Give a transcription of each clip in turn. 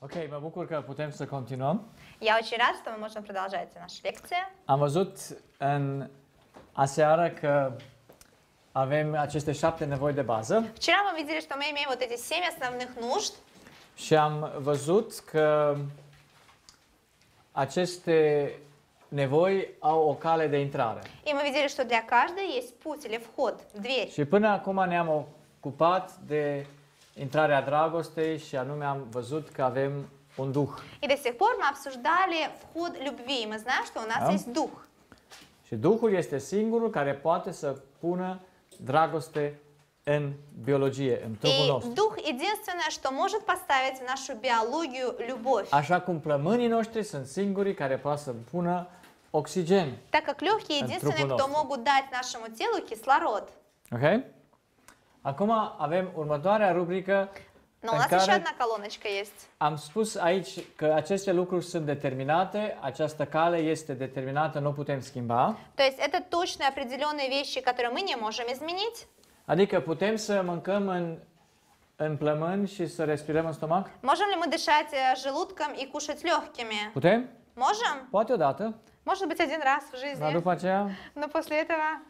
Ok, mă bucur că putem să continuăm. Я очень рад, что мы можем продолжать наши lecție. Am văzut în aseară că avem aceste șapte nevoi de bază. Вчера мы видели, что мы имеем вот эти семь основных нужд. Și am văzut că aceste nevoi au o cale de intrare. И мы видели, что для каждой есть путь или вход, дверь. Și până acum ne-am ocupat de intrarea dragostei și anume am văzut că avem un duh. И до сих пор мы обсуждали вход любви. Мы знаем, что у нас da? есть дух. Și Duhul este singurul care poate să pună dragoste în biologie, în trupul и nostru. Дух единственное, что может поставить в нашу биологию любовь. Așa cum plămânii noștri sunt singurii care pot să pună oxigen. Так как легкие единственные, кто могут дать нашему телу кислород. Okay? Acum avem următoarea rubrică. Nu, no, lasă și Adna Calonecica este. Am spus aici că aceste lucruri sunt determinate, această cale este determinată, nu putem schimba. То есть это точно определенные вещи, которые мы не можем изменить. Adică putem să mâncăm în în plămâni și să respirăm în stomac? Можем ли мы дышать желудком и кушать легкими? Putem? Можем? Poate odată. Может быть, один раз в жизни. Dar după aceea? Но после этого.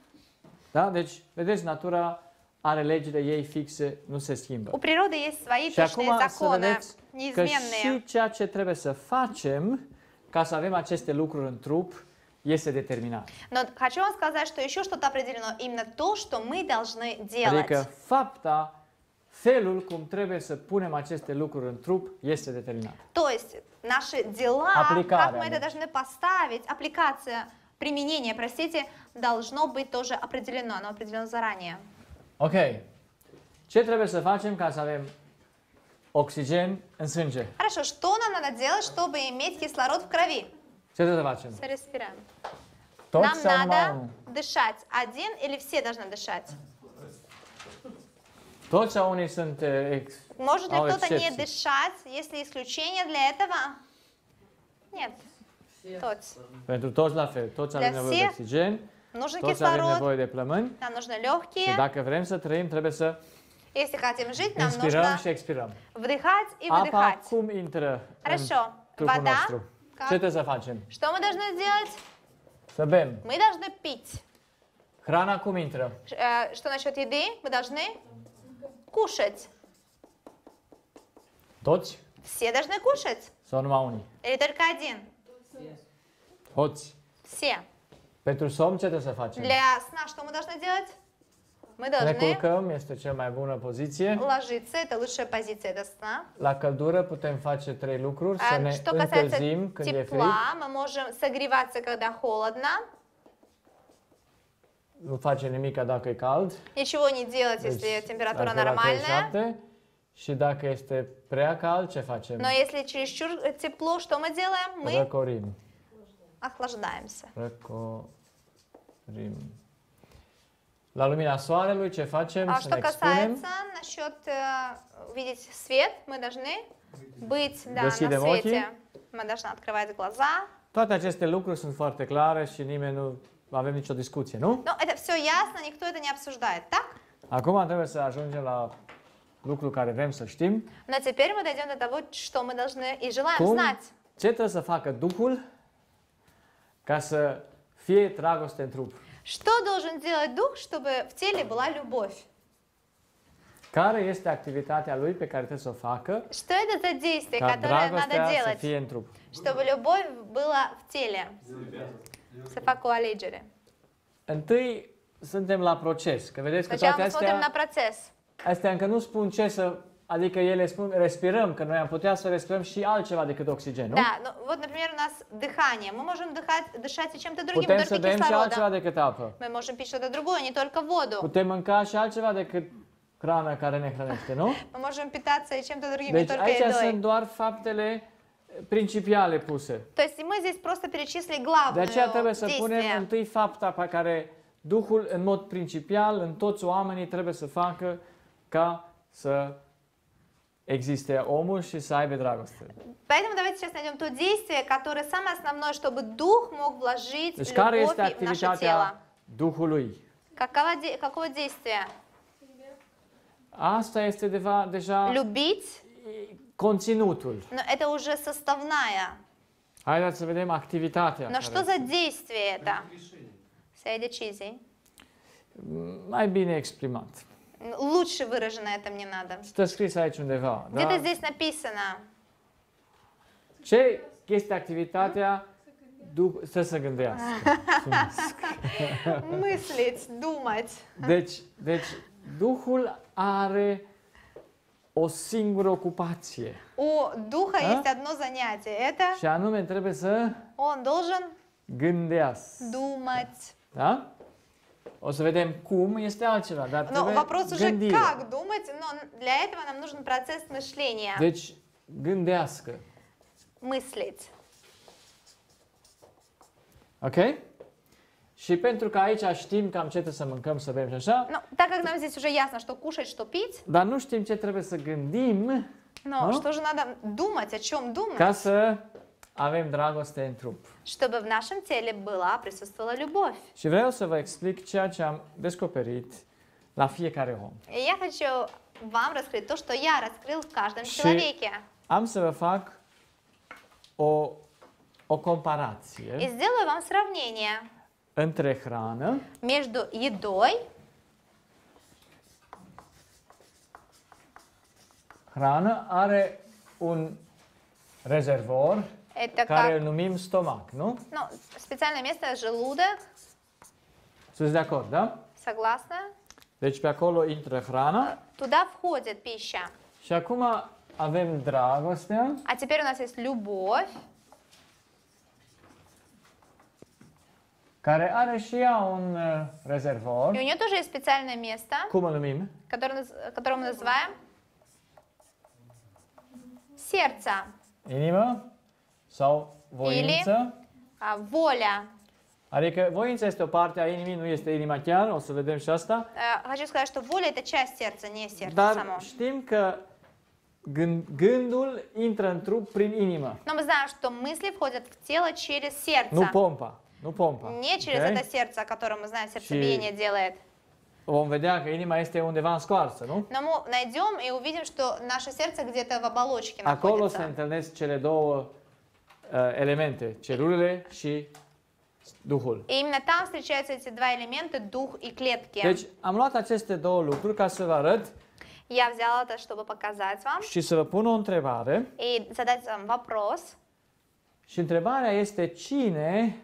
Da, deci, vedeți, natura are legile ei fixe, nu se schimbă. У природы есть свои și acum точные să законы, vedeți că неизменные. și ceea ce trebuie să facem ca să avem aceste lucruri în trup este determinat. Но хочу вам сказать, что еще что-то определено, именно то, что мы должны Adică делать. fapta, felul cum trebuie să punem aceste lucruri în trup este determinat. То есть наши дела, как мы это должны поставить, аппликация, применение, простите, должно быть тоже определено, оно определено заранее. Ok. Ce trebuie să facem ca să avem oxigen în sânge? Хорошо, что нам надо делать, чтобы иметь кислород в крови? Ce trebuie să facem? Să respirăm. Tot нам надо дышать. Один или все должны дышать? Toți unii sunt eh, ex... Может ли кто-то не дышать? Есть ли исключение для этого? Нет. Toți. Pentru toți la fel. Toți avem nevoie de oxigen. Нужен Toți кислород. nevoie Нам нужны легкие. Și dacă vrem să Если хотим жить, нам нужно вдыхать и выдыхать. выдыхать. cum intră Хорошо. Вода. Что Ce Как? trebuie Что мы должны сделать? Să Мы должны пить. Храна cum intră? Э, что насчет еды? Мы должны кушать. Тоть. Все должны кушать. sau мауни. Или только один? Тоть. Все. Pentru somn ce trebuie să facem? Для сна что мы должны делать? Мы Ne должны culcăm, este cea mai bună poziție. ложиться, это лучшая позиция для сна. La căldură putem face trei lucruri, să А, ne Что касается încălzim când e frig, тепла, мы можем согреваться, когда холодно. nu face nimic dacă e cald, Ничего не делать, если температура dacă e нормальная. 7, și dacă este prea cald, ce facem? Но если чересчур э, тепло, что мы делаем? Мы Răcorim. охлаждаемся. Răco... Rim. La lumina soarelui ce facem? А что să насчет э, видеть свет, мы должны быть да, на свете. Ochii. Мы должны открывать глаза. Toate aceste lucruri sunt foarte clare și nimeni nu avem nicio discuție, nu? Ну, это все ясно, никто это не обсуждает, так? Acum trebuie să ajungem la lucru care vrem să știm. Но теперь мы дойдем до того, что мы должны и желаем Cum? знать. Ce trebuie să facă Duhul ca să fie dragoste în trup. Что должен делать Дух, чтобы в теле была любовь? Care este activitatea lui pe care trebuie să o facă? Что это за действие, которое надо делать? Să fie în trup. Чтобы любовь была в теле. Să fac o alegere. Întâi suntem la proces, că vedeți că toate astea... Suntem la proces. Astea încă nu spun ce să Adică ele spun, respirăm, că noi am putea să respirăm și altceva decât oxigen, nu? Да, ну, вот, например, у нас дыхание. Мы можем дыхать, дышать и чем-то другим, Putem să только bem și altceva decât apă. Мы можем пить что-то другое, не только воду. Putem mânca și altceva decât hrana care ne hrănește, nu? Мы можем питаться и чем-то другим, не Deci только aici едой. sunt doar faptele principiale puse. То есть мы здесь просто перечислили De aceea trebuie să punem întâi fapta pe care Duhul, în mod principial, în toți oamenii trebuie să facă ca să existe omul и să aibă Поэтому давайте сейчас найдем то действие, которое самое основное, чтобы дух мог вложить deci, care este в наше тело. Duhului? Какова, какого действия? Asta este deva, deja Любить. Conținutul. Но это уже составная. Haideți să vedem activitatea. Но что за действие это? Să Mai bine exprimat. Лучше выражено это мне надо. Stă scris aici undeva. Da? Где-то da? здесь написано. Ce este activitatea dup- să se gândească? Мыслить, думать. Deci, deci Duhul are o singură ocupație. У духа есть одно занятие. Это Și anume trebuie să Он должен gândească. думать. Da? O să vedem cum este altceva, dar no, trebuie вопрос уже gândire. как думать, но для этого нам нужен процесс мышления. Deci, gândească. Мыслить. Ok? Și pentru că aici știm cam ce trebuie să mâncăm, să bem și așa, No, так как нам здесь уже ясно, что кушать, что пить, dar nu știm ce trebuie să gândim No, no? что же надо думать, о чем думать, ca să avem dragoste în trup. Чтобы в нашем теле была, присутствовала любовь. Și vreau să vă explic ceea ce am descoperit la fiecare om. Я хочу вам раскрыть то, что я раскрыл в каждом și человеке. Am să vă fac o, o comparație. И сделаю вам сравнение. Între hrană. Между едой. Hrană are un rezervor. Это care как... numim stomac, nu? Ну, специальное место желудок. Sunteți de acord, Согласна? Deci пяколо acolo intră Туда входит пища. Și acum avem dragostea. А теперь у нас есть любовь. Care are și ea un uh, И у нее тоже есть специальное место. Cum îl numim? Которое, которое мы называем сердце. Inima? Sau voință. Ili, volia. Adică voința este o parte a inimii, nu este inima chiar, o să vedem și asta. Uh, хочу сказать, что воля это часть сердца, не сердце Dar само. știm că Gând, gândul intră în trup prin inimă. Но мы знаем, что мысли входят в тело через сердце. Nu pompa, nu pompa. Не через okay? это сердце, которое мы знаем, сердцебиение делает. Vom vedea că inima este undeva în scoarță, nu? Но мы найдем и увидим, что наше сердце где-то в оболочке находится. Acolo se întâlnesc cele două uh, elemente, celulele și Duhul. se întâlnesc aceste două elemente, Duh și клетки. Deci, am luat aceste două lucruri ca să vă arăt. Я взял это, чтобы показать вам. Și să vă pun o întrebare. И задать вам вопрос. Și întrebarea este cine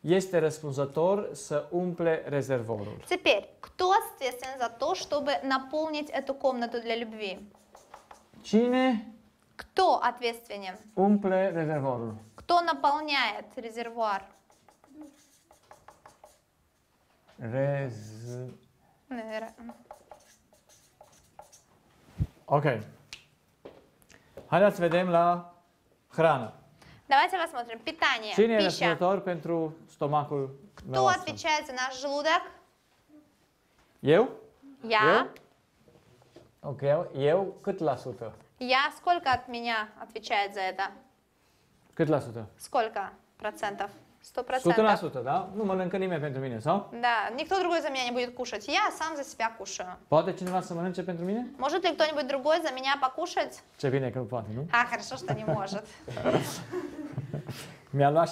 este răspunzător să umple rezervorul. Теперь, кто ответственен за то, чтобы наполнить эту комнату для любви? Cine Кто ответственен? Умпле резервуар. Кто наполняет резервуар? Рез... Окей. Okay. Haideți să vedem la Давайте посмотрим. Питание, Cine e пища. Cine răspunzător pentru stomacul Кто отвечает за наш желудок? Eu? Я. Eu? Ok, eu cât la я сколько от меня отвечает за это? Cât la sută? Сколько процентов? Сто процентов. 100%, da? не mănâncă nimeni pentru mine, sau? Да, никто другой за меня не будет кушать. Я сам за себя кушаю. Poate cineva să mănânce pentru mine? Может ли кто-нибудь другой за меня покушать? Ce bine că nu А, хорошо, что не может. Mi-a luat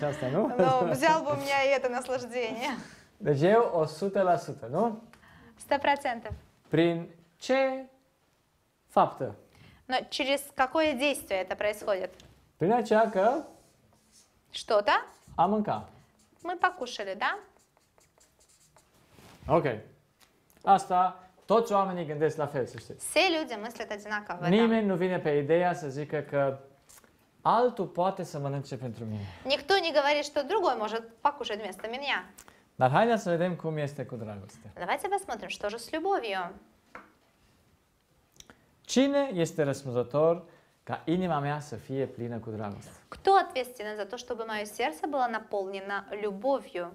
часто, ну? Ну, взял бы у меня и это наслаждение. Deci eu 100%, nu? 100%. Prin ce faptă но через какое действие это происходит? Тынячака. Что-то? Аманка. Мы покушали, да? Окей. Аста, тот, toți Амани, гендес, la fel, să știți. люди мыслят одинаково. Nimeni da. nu vine pe ideea să zică că altul poate să mănânce Никто не говорит, что другой может покушать вместо меня. Dar haideți să vedem cum este cu dragoste. Давайте посмотрим, что же с любовью. Cine este răspunzător ca inima mea să fie plină cu dragoste? Кто ответственен за то, чтобы мое сердце было наполнено любовью?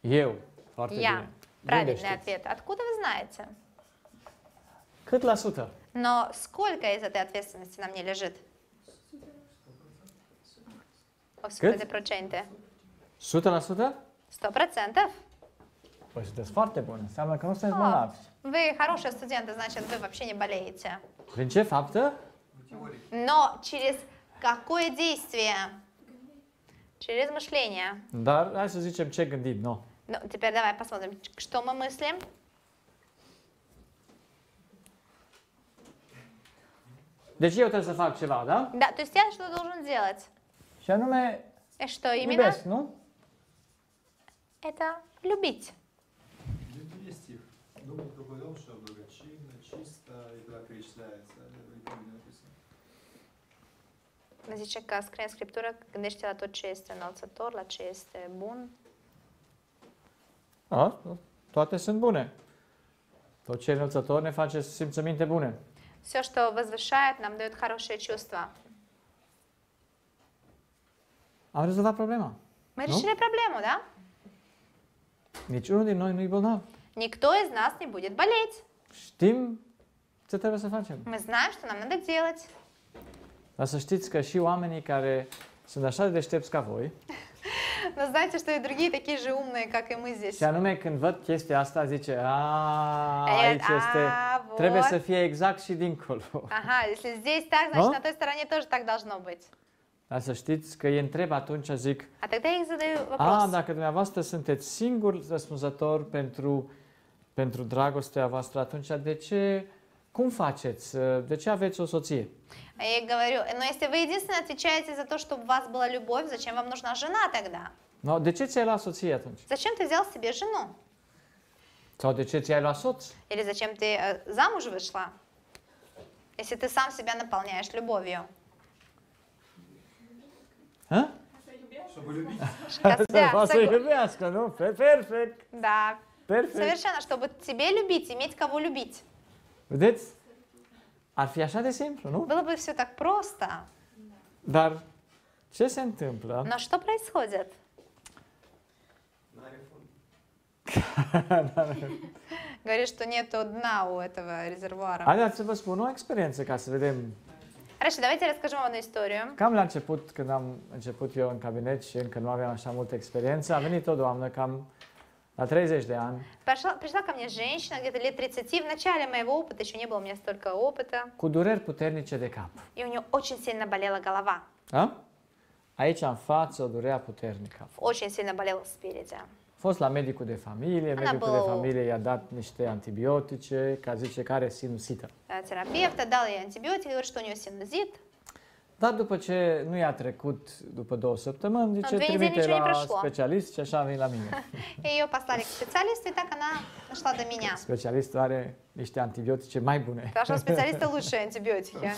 Eu. Foarte Я. bine. Правильный Gândește-ți. ответ. Откуда вы знаете? Cât la sută? Но сколько из этой ответственности на мне лежит? 80%. 100%? Сто процентов. Păi sunteți foarte buni. Înseamnă că nu sunteți Ah. bolnavi. Вы хорошие студенты, значит, вы вообще не болеете. Birinchi faktor Но через какое действие? Через мышление. Да, hai să zicem ce gândim, nu? Ну, теперь давай посмотрим, что мы мыслим. Deci eu trebuie să fac ceva, Да, то есть я что должен делать? Și anume, И что именно? iubesc, nu? Это любить. ne zice că a scrie în Scriptură, gândește la tot ce este înălțător, la ce este bun. A, toate sunt bune. Tot ce e înălțător ne face simțăminte bune. Все, что возвышает, нам дает хорошие чувства. Am rezolvat problema. Мы решили проблему, да? Niciunul din noi nu-i bolnav. Никто из нас не будет болеть. Știm ce trebuie să facem. Мы знаем, что нам надо делать. Dar să știți că și oamenii care sunt așa de deștepți ca voi, Но знаете, что и другие такие же умные, как и мы здесь. Și anume când văd chestia asta, zice, a, aici este, trebuie să fie exact și dincolo. Aha, если здесь так, значит, на той стороне тоже так должно быть. Dar să știți că îi întreb atunci, zic, а тогда я задаю вопрос. А, dacă dumneavoastră sunteți singur răspunzător pentru, pentru dragostea voastră, atunci de ce Cum faceți? De ce aveți o soție? Я говорю, но если вы единственно отвечаете за то, чтобы у вас была любовь, зачем вам нужна жена тогда? Но de ce ți-ai Зачем ты взял себе жену? Sau de ce ți-ai Или зачем ты э, замуж вышла? Если ты сам себя наполняешь любовью. А? Чтобы любить. Да, согласен. Perfect. Да. Perfect. Совершенно, чтобы тебе любить, иметь кого любить. Vedeți? Ar fi așa de simplu, nu? Было бы все так просто. Dar ce se întâmplă? No, Но что происходит? Говорит, что нету дна у этого резервуара. Haideți să vă spun o experiență ca să vedem Хорошо, давайте расскажем o историю. Cam la început, când am început eu în cabinet și încă nu aveam așa multă experiență, a venit o doamnă cam la 30 de ani. Пришла, пришла ко мне женщина где-то 30, в начале моего опыта еще не было у меня столько опыта. Cu dureri puternice de cap. И у нее очень сильно болела голова. А? Aici în față durea puternică. Очень сильно болела A Fost la medicul de familie, medicul de familie i-a dat niște antibiotice, ca zice care sinusită. Terapeuta a dat antibiotice, a spus că are sinusită. Dar după ce nu i-a trecut după două săptămâni, zice, trimite la specialist și așa a venit la mine. Eu pastare cu specialist, uite că n-a așa de mine. Specialistul are niște antibiotice mai bune. Așa specialistă lușe antibiotice.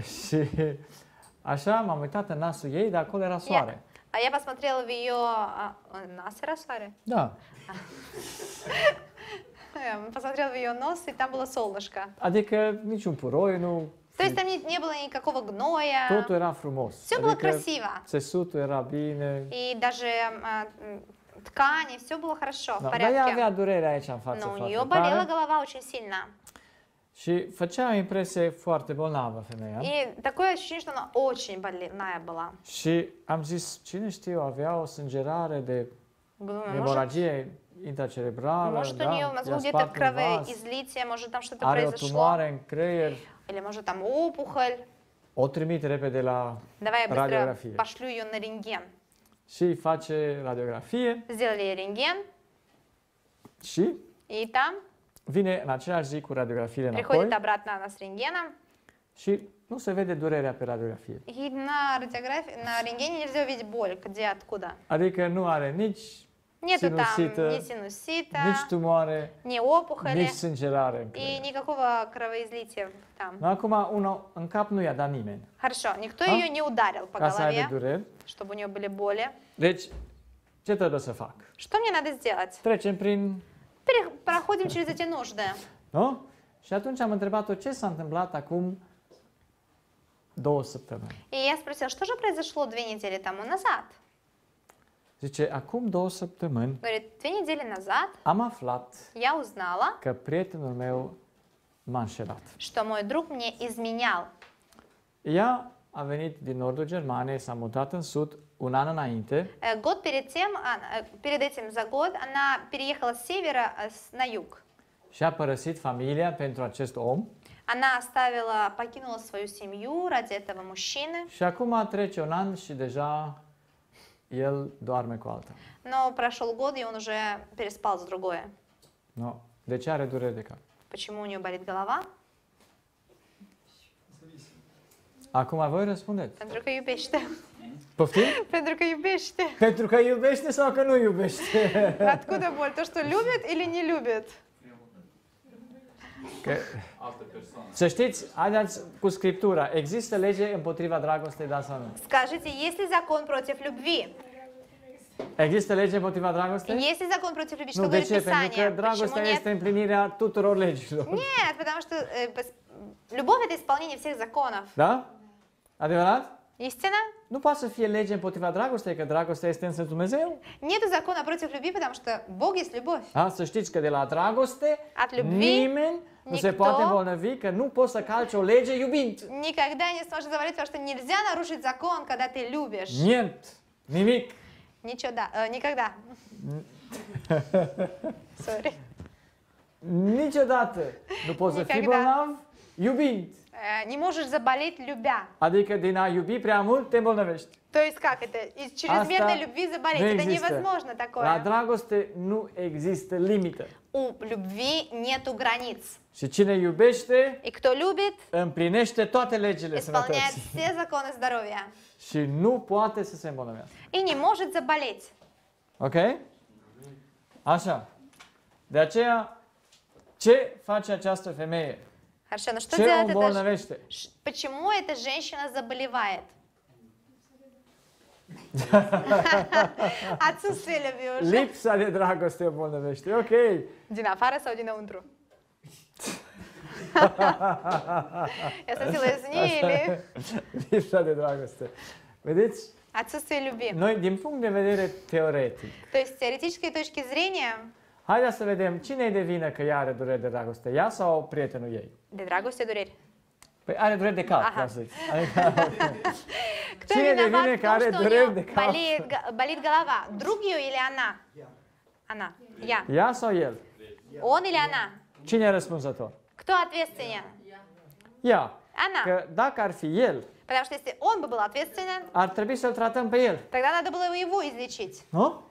și așa m-am uitat în nasul ei, dar acolo era soare. Yeah. А я посмотрела в ее... А, нас era soare? Da. посмотрела в ее нос, и там было солнышко. Adică niciun puroi nu To есть там не было никакого гноя. Totul era frumos. Все было красиво. Țesutul era bine. И даже ткани, все было хорошо, da, в порядке. Dar ea avea durere aici în față, Но у нее болела голова очень сильно. Și făcea o impresie foarte bolnavă femeia. И такое ощущение, что она очень больная была. Și am zis, cine știu, avea o sângerare de hemoragie intracerebrală. Может, da, у нее в мозгу где-то кровоизлитие, может, там что-то произошло. Are o tumoare în creier или может там опухоль. O trimit repede la Давай я быстро пошлю ее на рентген. Și face radiografie. Сделали рентген. Și? И там. Vine în aceeași zi cu radiografiile înapoi. Приходит обратно на с рентгеном. Și nu se vede durerea pe radiografie. И на, радиографии, на рентгене нельзя увидеть боль, где, откуда. Adică nu are nici Нету синусита, там ни синусита, nici tumoare, ни опухоли, nici sângerare. И никакого кровоизлития там. Но acum una în cap nu i-a dat nimeni. Хорошо, никто а? ее не ударил по Ca голове, dureri. чтобы у нее были боли. Deci, ce trebuie să fac? Что мне надо сделать? Trecem prin... Пере... Проходим через эти нужды. Nu? Și atunci am întrebat-o ce s-a întâmplat acum două săptămâni. И я спросила, что же произошло две недели тому назад? Zice, acum două săptămâni Говорит, две недели назад am aflat я узнала, că prietenul meu m-a înșelat. что мой друг мне изменял. Ea a venit din nordul Germaniei, s-a mutat în sud un an înainte Год перед тем, перед этим за год, она переехала с севера на юг. și a părăsit familia pentru acest om Она оставила, покинула свою семью ради этого мужчины. și acum trece un an și deja el doarme cu alta. Но прошел год, и el уже переспал с другой. No, de ce are durere de cap? Почему у нее болит голова? Acum voi răspundeți. Pentru că iubește. Poftim? Pentru că iubește. Pentru că iubește sau că nu iubește? Откуда боль? То, что любит или не любит? Că... Să știți, haideți cu Scriptura. Există lege împotriva dragostei, da sau nu? Скажите, есть ли закон против любви? Există lege împotriva dragostei? Есть ли закон против любви? Что Nu, de говорит ce? Pentru că Писание? Почему dragostea нет? este împlinirea tuturor legilor. Нет, потому что э, пос- любовь это исполнение всех законов. Da? Adevărat? Истина? Nu poate să fie lege împotriva dragostei, că dragostea este însă Dumnezeu. Нет закона против любви, потому что Бог есть любовь. A, să știți că de la dragoste От nimeni nu se poate îmbolnăvi, că nu poți să calci o lege iubind. Никогда не сможешь завалить, потому что нельзя нарушить закон, когда ты любишь. Нет, nimic. Nicio da, э, никогда. Sorry. Niciodată nu poți să fii bolnav iubind не можешь заболеть любя. Adică din a iubi prea mult te îmbolnăvești. То есть как это? Из чрезмерной Asta любви заболеть. Это невозможно такое. La dragoste nu există limită. У любви нету границ. Și cine iubește, И кто любит, împlinește toate legile исполняет sănătății. все законы здоровья. Și nu poate să se îmbolnăvească. И не может заболеть. Ok? Așa. De aceea, ce face această femeie? Хорошо, но ну что Чем делает это? Вести? Почему эта женщина заболевает? Отсутствие любви уже. Lipsa de а Окей. Дина, bolnăvește, ok. Din afară Я dinăuntru? Este silezniile. Lipsa de dragoste. Vedeți? Отсутствие любви. Но, din пункт de vedere teoretic. То есть, с теоретической точки зрения, Haideți să vedem cine e de vină că ea are dureri de dragoste, ea sau prietenul ei? De dragoste dureri. Păi are dureri de cap, Aha. să zic. Adică, cine de vină că are dureri de cap? Balit, болит голова. Друг ее Ana? она? Она. Я. Ea sau el? On или Ana? Cine e răspunzător? Кто ответственен? Ea. Она. Că dacă ar fi el, Потому что если он бы был ответственен, ar trebui să-l tratăm pe el. Тогда надо было его излечить. Nu?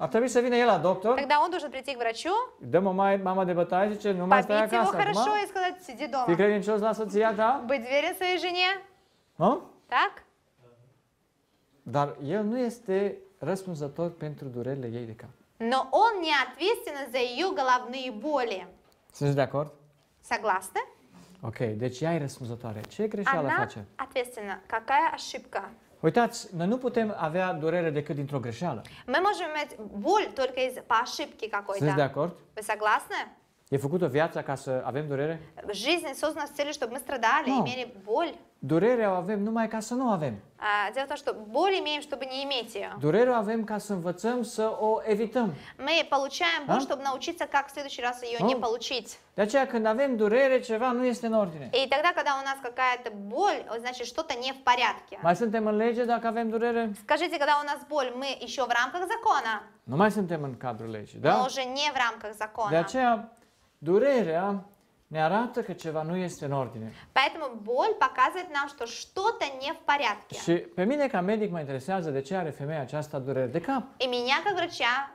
Ar trebui să vină el la doctor. Тогда он должен прийти к врачу. Dă mama, мама de bătaie, zice, nu mai stai acasă. Побить его хорошо и сказать, сиди дома. Ты credincios la soția ta? Быть верен своей жене. Hă? Так? Dar el nu este răspunzător pentru durerile ei de cap. Но он не ответственен за ее головные боли. Sunteți de acord? Согласны? Ok, deci ea e răspunzătoare. Ce greșeală Она face? ответственна. Какая ошибка? Uitați, noi nu putem avea durere decât dintr-o greșeală. Мы можем иметь боль только из по ошибке какой-то. Sunteți de acord? Вы păi, согласны? E făcută viața ca să avem durere? Жизнь создана с целью, чтобы мы страдали, no. имели боль. Durerea o avem numai ca să nu o avem. Дело в том, что боль имеем, чтобы не иметь ее. Durerea o avem ca să învățăm să o evităm. Мы получаем боль, чтобы научиться, как в следующий раз ее не получить. De aceea, când avem durere, ceva nu este în ordine. И тогда, когда у нас какая-то боль, значит, что-то не в порядке. Mai suntem în lege dacă avem durere? Скажите, когда у нас боль, мы еще в рамках закона. Nu mai suntem în cadrul legii, da? Мы уже не в рамках закона. De aceea, Durerea ne arată că ceva nu este în ordine. Поэтому боль показывает нам, что что-то не в порядке. Și pe mine ca medic mă interesează de ce are femeia aceasta durere de cap. И меня как врача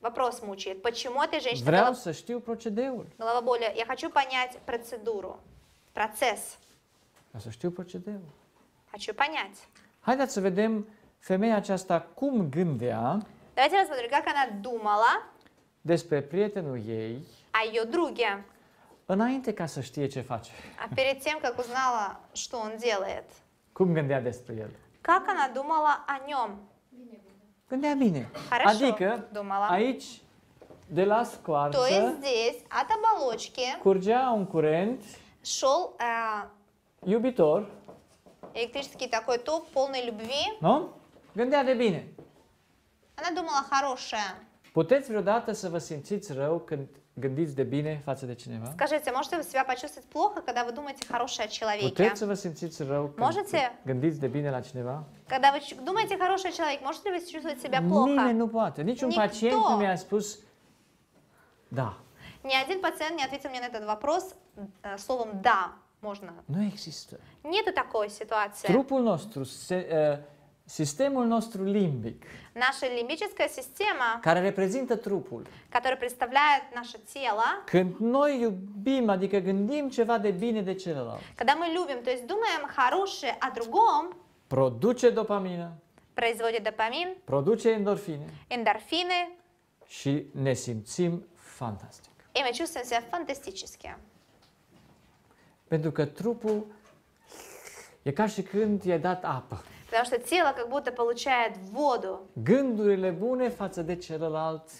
вопрос мучает, почему эта женщина... Vreau să știu procedeul. Голова боли. Я хочу понять процедуру, процесс. Vreau să știu procedeul. Хочу понять. Haideți să vedem femeia aceasta cum gândea Давайте рассмотрим, как она думала despre prietenul ei а ее друге. Înainte ca să știe ce face. А перед тем, как узнала, что он делает. Cum gândea despre el? Как она думала о нем? Gândea bine. Хорошо, adică, думала. aici, de la scoarță, То есть здесь, от оболочки, curgea un curent шел э, iubitor, электрический такой ток, полный любви. nu? Gândea de bine. Она думала хорошее. Puteți vreodată să vă simțiți rău când gândiți de bine față de cineva? Скажите, можете вы себя почувствовать плохо, когда вы думаете хорошее о человеке? Puteți să vă simțiți rău când Можете? gândiți de bine la cineva? Когда вы думаете хороший человек, можете ли вы чувствовать себя плохо? Nimeni nu poate. Niciun Никто. pacient nu mi-a spus da. Ни один пациент не ответил мне на этот вопрос э, словом «да» можно. Но Nu există. Нет такой ситуации. Trupul nostru se, uh, Sistemul nostru limbic. Наша лимбическая система. Care reprezintă trupul. Care представляет наше тело. Când noi iubim, adică gândim ceva de bine de celălalt. Когда мы любим, то есть думаем хорошее о другом. Produce dopamină. Производит допамин. Produce endorfine. Endorfine. Și ne simțim fantastic. И мы чувствуем себя фантастически. Pentru că trupul e ca și când i-ai dat apă. Потому что тело как будто получает воду. Gândurile bune față de celălalt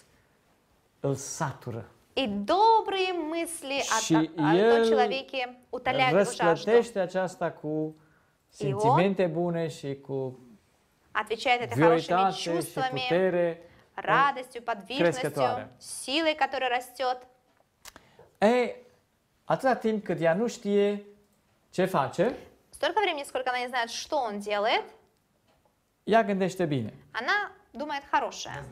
îl satură. И добрые мысли Și о, о том человеке утоляют его жажду. aceasta cu sentimente bune și cu отвечает это хорошими чувствами, putere, радостью, подвижностью, силой, которая растет. Ei, atâta timp cât ea nu știe ce face, Столько времени, сколько она не знает, что он делает, Ia gândește bine. Она думает хорошее.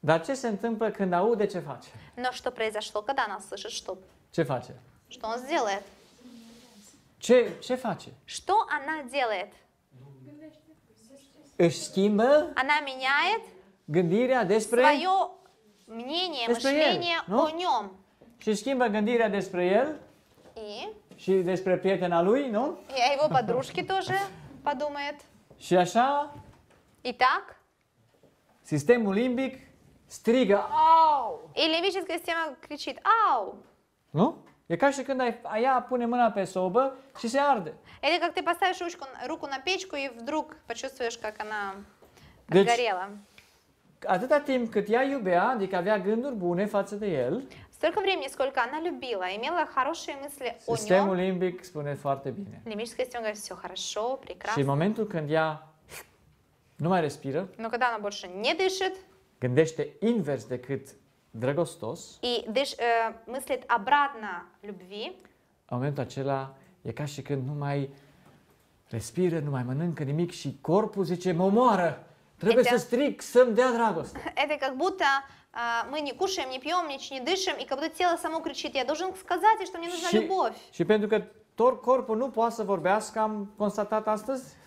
Dar ce se întâmplă când aude ce face? Но что произошло, когда она слышит, что, Ce face? что он сделает? Ce, ce face? Что она делает? Își schimbă Она меняет gândirea despre свое мнение, Despre мышление nu? о нем. și schimbă gândirea despre el И, și despre prietena lui, nu? и его подружки тоже подумает. Și așa Итак? Sistemul limbic strigă au! И лимбическая система кричит au! Nu? E ca și când ai, ea pune mâna pe sobă și se arde. Это как ты поставишь ручку, руку на печку и вдруг почувствуешь, как она deci, горела. Atâta timp cât ea iubea, adică avea gânduri bune față de el, Столько времени, сколько она любила, имела хорошие мысли о нем. Sistemul limbic spune foarte bine. Лимбическая система говорит, все хорошо, прекрасно. Și în momentul când ea nu mai respiră. Но когда она больше не дышит, gândește invers decât dragostos. и дыш, э, мыслит обратно любви, în momentul acela e ca și când nu mai respiră, nu mai mănâncă nimic și corpul zice, mă omoară, trebuie Это- să stric, să-mi dea dragoste. это как будто а, мы не кушаем, не пьем, ничего не дышим, и как будто тело само кричит, я должен сказать ей, что мне нужна Щи- любовь. Și pentru că Tor corpul nu poate să vorbească,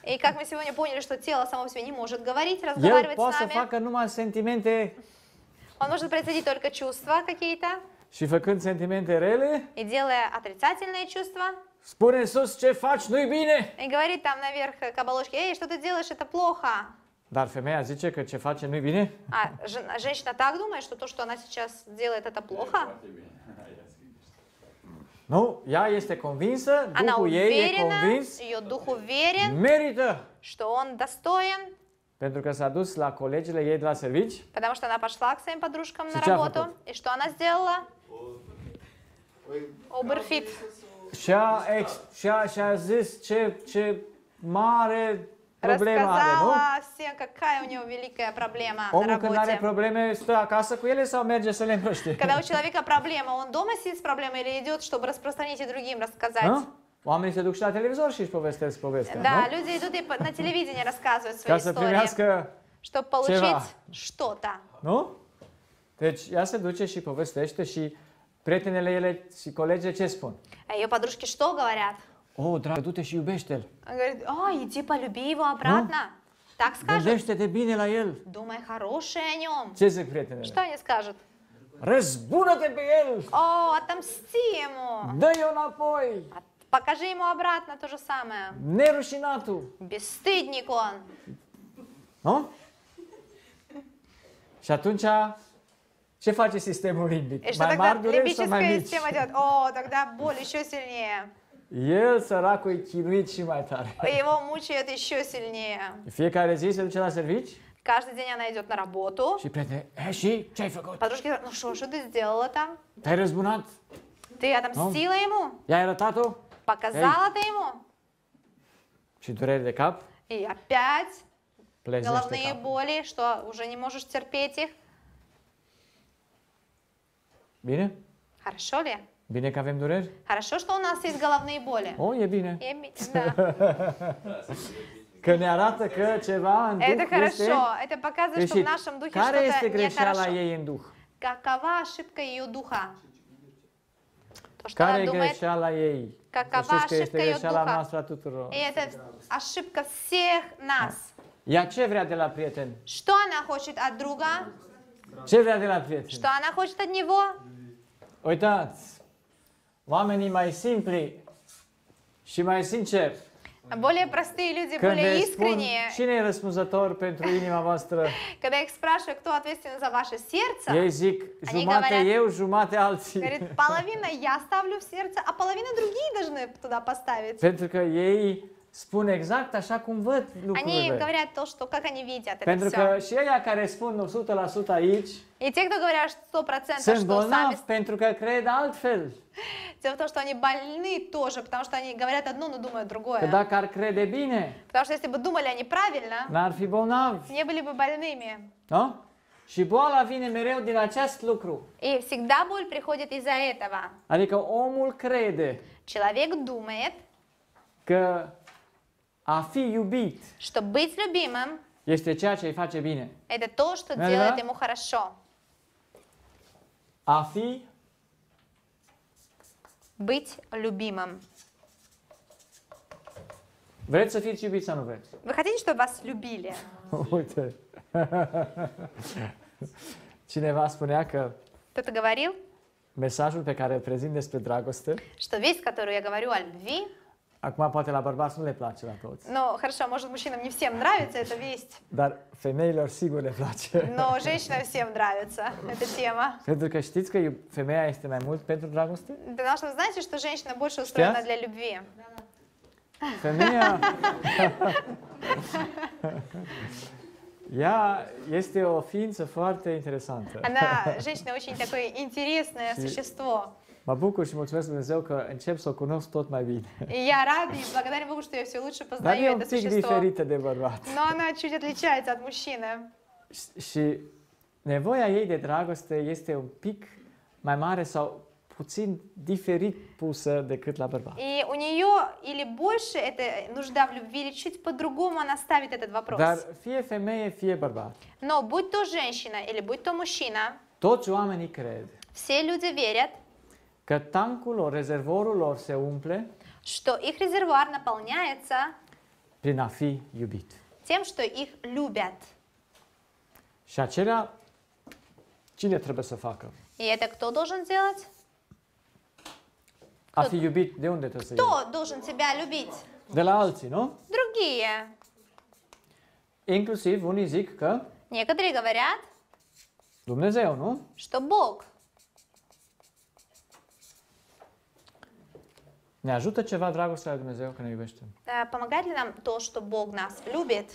И как мы сегодня поняли, что тело само по себе не может говорить, разговаривать El с нами. să facă numai sentimente. Он может производить только чувства какие-то. Și făcând sentimente rele. И делая отрицательные чувства. Spune Iisus, ce faci, nu-i bine. И говорит там наверх к оболочке, эй, что ты делаешь, это плохо. Dar femeia zice că ce face nu-i bine? А женщина так думает, что то, что она сейчас делает, это плохо? Ну, я este convinsă, Она Duhul ei e уверена, convins, ее дух уверен, merită, что он достоин, pentru că s-a dus la colegele ei de la servici потому что она пошла к своим подружкам на Сейчас работу. И что она сделала? Оберфит. și a, ex- și a, și a zis ce, ce mare problema Рассказала are, nu? всем, какая у него великая проблема Omul на când работе. are probleme, stă acasă cu ele sau merge să le împrăște? Когда у человека проблема, он дома сидит с проблемой или идет, чтобы распространить и другим рассказать? А? Oamenii se duc și la televizor și își povestesc povestea, Да, nu? люди идут и по- на телевидении рассказывают Ca свои să истории, primească, чтобы получить что-то. nu? Deci ea se duce și povestește și prietenele ele și colegii ce spun? А ее подружки что говорят? O, dragă, du-te și иубеște-l. Он говорит, ой, иди полюби его обратно. Так скажет. Gândește-te bine la el. Думай хорошее о нем. Ce zic prietenele? Что они скажут? Răzbună-te pe el! О, отомсти ему! Dă-i înapoi! Покажи ему обратно то же самое. Нерушинату. Бесстыдник он. Nu? Și atunci ce face sistemul limbic? И что Mai тогда mari dureri sau mai limbическая mici? система делает? О, тогда боль еще сильнее. Его мучает еще сильнее. Каждый день она идет на работу. Подружки говорят, ну что, что ты сделала там? Ты разбунат? Ты отомстила ну? ему? Я Показала ты ему? Și dureri de cap. И опять головные cap. боли, что уже не можешь терпеть их. Bine? Хорошо ли? Bine că avem dureri? Хорошо, что у нас есть головные боли. О, e bine. E bine, da. Că ne arată că ceva în Это Duh este... хорошо. Это показывает, что в Greșit. нашем духе Care este что-то greșeala нехорошо. ei în Duh? Какова ошибка ее духа? То, что Care она e думает, greșeala ei? Că Să cava știți că este așteptă eu greșeala duha. noastră a tuturor. и это ошибка всех нас. Ea ce vrea de la prieten? Что она хочет от друга? Ce vrea de la prieten? Что она хочет от него? Uitați, Oamenii mai simpli și mai sinceri. Более простые люди, Când более искренние. Cine e răspunzător pentru inima voastră? Когда их спрашивают, кто ответственен за ваше сердце, ei zic, jumate говорят, eu, jumate alții. Говорит, половина я ставлю в сердце, а половина другие должны туда поставить. Pentru că ei spun exact așa cum văd lucrurile. Они говорят то, что как они видят это Pentru că все. și ei care spun 100% aici И те, кто говорят 100% sunt что bolnavi сами... pentru că cred altfel. Дело в том, что они больны тоже, потому что они говорят одно, но думают другое. Că dacă ar crede bine, потому что если бы думали они правильно, n-ar fi bolnavi. не были бы больными. No? Și boala vine mereu din acest lucru. И всегда боль приходит из-за этого. Adică omul crede. Человек думает. Că A fi iubit Что быть любимым este ceea ce îi face bine. – это то, что да делает ему хорошо. A fi Быть любимым. Vreți să fiți iubiți sau nu vreți? Вы хотите, чтобы вас любили? Uite. Cineva spunea că Кто-то говорил, mesajul pe care îl prezint despre dragoste что весь, который я говорю о любви, Acum poate la bărbați nu le place la toți. Ну, хорошо, может, мужчинам не всем нравится эта весть, Dar femeilor sigur le place. но женщинам всем нравится эта тема. Pentru că știți că iub- femeia este mai mult pentru dragoste? Потому что знаете, что женщина больше устроена для любви. Femeia... Ea este o ființă foarte interesantă. Она, женщина, очень такое интересное существо. Mă bucur și mulțumesc Dumnezeu că încep să o cunosc tot mai bine. Я рада и благодарен Богу, что я все лучше Dar e познаю un это pic существо. diferită de bărbat. Но она чуть отличается от мужчины. Și- Și nevoia ei de dragoste este un pic mai mare sau puțin diferit pusă decât la bărbat. И у нее или больше эта нужда в любви, или чуть по-другому она ставит этот Dar вопрос. fie femeie, fie bărbat, Но будь то женщина или будь то мужчина, toți oamenii cred все люди верят că tancul lor, rezervorul lor se умпле, что их резервуар наполняется prin a fi iubit. Тем, что их любят. Și acelea cine trebuie să facă? И это кто должен делать? A fi iubit de unde trebuie să Кто должен тебя любить? De la alții, nu? Другие. Inclusiv unii zic că Некоторые говорят, Dumnezeu, nu? Что Бог Ne ajută ceva dragostea lui Dumnezeu că ne iubește? Помогает ли нам то, что Бог нас любит?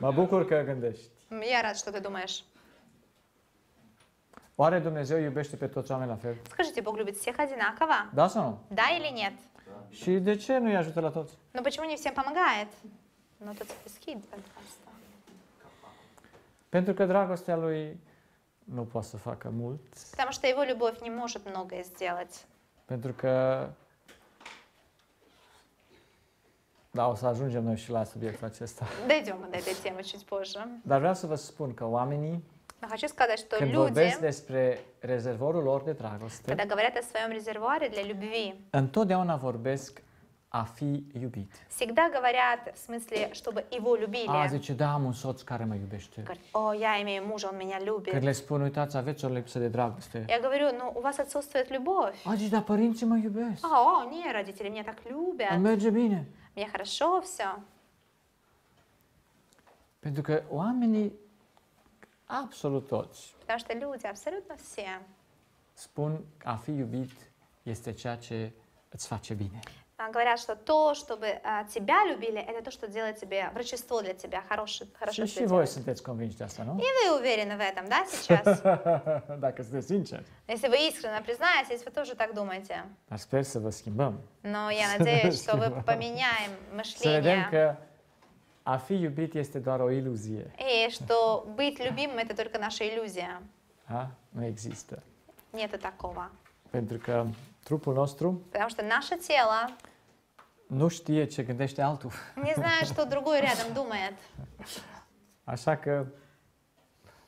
mă bucur că gândești. Я рад, что ты думаешь. Oare Dumnezeu iubește pe toți oamenii la fel? Скажите, Бог любит всех одинаково? Da sau nu? Да или нет? Și de ce nu-i ajută la toți? Ну почему не всем помогает? Но тот скид, Pentru că dragostea lui nu poate să facă mult. Pentru că его любовь не может многое сделать. Pentru că da, o să ajungem noi și la subiectul acesta. Дойдем de этой темы чуть позже. Dar vreau să vă spun că oamenii Но хочу сказать, что Când люди, despre rezervorul lor de dragoste, когда говорят о своем резервуаре для любви, întotdeauna vorbesc a fi iubit. Всегда говорят в смысле, чтобы его любили. A, zice, da, am un soț care mă iubește. Говорят, о, я имею мужа, он меня любит. Când le spun, uitați, aveți o lipsă de dragoste. Я говорю, ну, у вас отсутствует любовь. A, zice, dar părinții mă iubesc. А, о, не, родители меня так любят. Îmi merge bine. Мне хорошо все. Pentru că oamenii, absolut toți, Потому что люди, absolut все, spun a fi iubit este ceea ce îți face bine. А, говорят, что то, чтобы а, тебя любили, это то, что делает тебе врачество для тебя, хорошее, хорошо. Și, și voi sunteți convinși de И вы уверены в этом, да, сейчас? Dacă sunteți sinceri. Если вы искренне признаетесь, если вы тоже так думаете. Dar sper să vă Но я надеюсь, что мы поменяем мышление. Să vedem că a fi iubit este doar И что быть любимым это только наша иллюзия. А? не există. Нет такого. Pentru că trupul nostru Потому что наше тело nu știe ce gândește altul. Не знает, что другой рядом думает. Așa că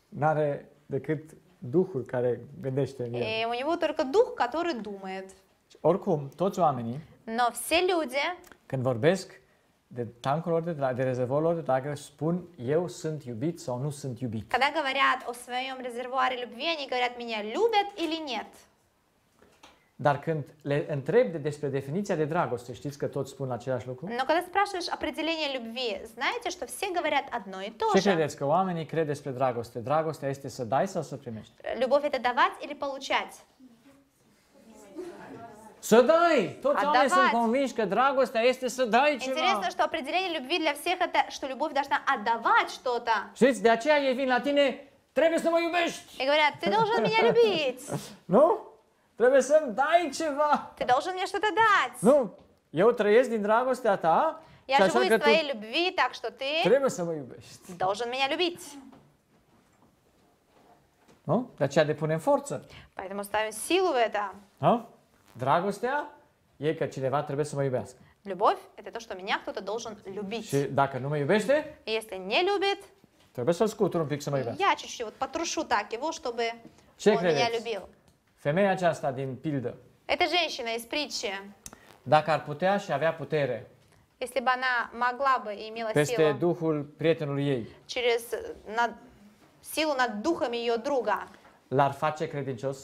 nu are decât Duhul care gândește. în el. И у него только дух, который думает. Oricum, toți oamenii Но все люди, când vorbesc de lor de, de lor de dragă, spun eu sunt iubit sau nu sunt iubit. Când говорят о своем резервуаре любви, они говорят меня любят или нет. Dar când le întreb de, despre definiția de dragoste, știți că toți spun același lucru? când îți спрашиваешь определение iubirii, знаете, că toți говорят одно и то Ce credeți că oamenii cred despre dragoste? Dragostea este să dai sau să primești? Э, любовь это давать или получать? Să dai! Toți oamenii sunt convinși că dragostea este să dai ceva. Interesant, că определение любви для всех это, что любовь должна отдавать что-то. Știți, de aceea ei vin la tine, trebuie să mă iubești! И говорят, ты должен меня любить. Nu? Trebuie să-mi dai ceva. Ты должен мне что-то дать. Nu, eu trăiesc din dragostea ta și Я așa живу că из tu твоей любви, так что ты trebuie să mă iubești. должен меня любить. Nu? De aceea depunem forță. Поэтому ставим силу в это. Nu? Dragostea e că cineva trebuie să mă iubească. Любовь – это то, что меня кто-то должен любить. Și dacă nu mă iubește, Если не любит, trebuie să-l scutur un pic să mă iubească. я чуть-чуть вот потрушу так его, чтобы Ce он меня credeți? любил. Femeia aceasta din pildă, Эта женщина из притчи, dacă ar putea și avea putere если бы она могла бы и имела peste силу duhul prietenului ei, через э, над- силу над духами ее друга, l-ar face credincios?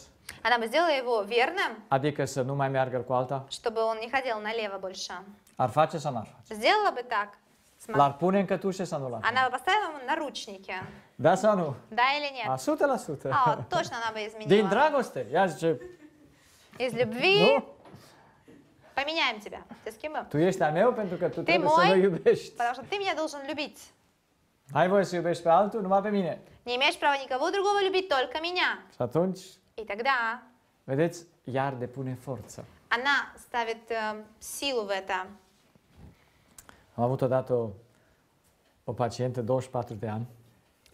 она бы сделала его верным, Adică să nu mai meargă cu alta? чтобы он не ходил налево больше. Ar face sau n-ar face? Сделала бы так, Сма- L-ar pune în cătușe sau nu l-ar pune? она бы поставила ему наручники. Da sau nu? Da, Elenie. A sută la sută. A, точно она бы изменила. Din dragoste. Ia zice... Из любви. Nu? Поменяем păi тебя. Te schimbăm. Tu ești a meu pentru că tu ты trebuie мой, să mă iubești. Потому что ты меня должен любить. Ai voie să iubești pe altul, numai pe mine. Не имеешь права никого другого любить, только меня. Și atunci... И тогда... Vedeți, iar depune forță. Она ставит uh, силу в это. Am avut odată o, o pacientă, 24 de ani.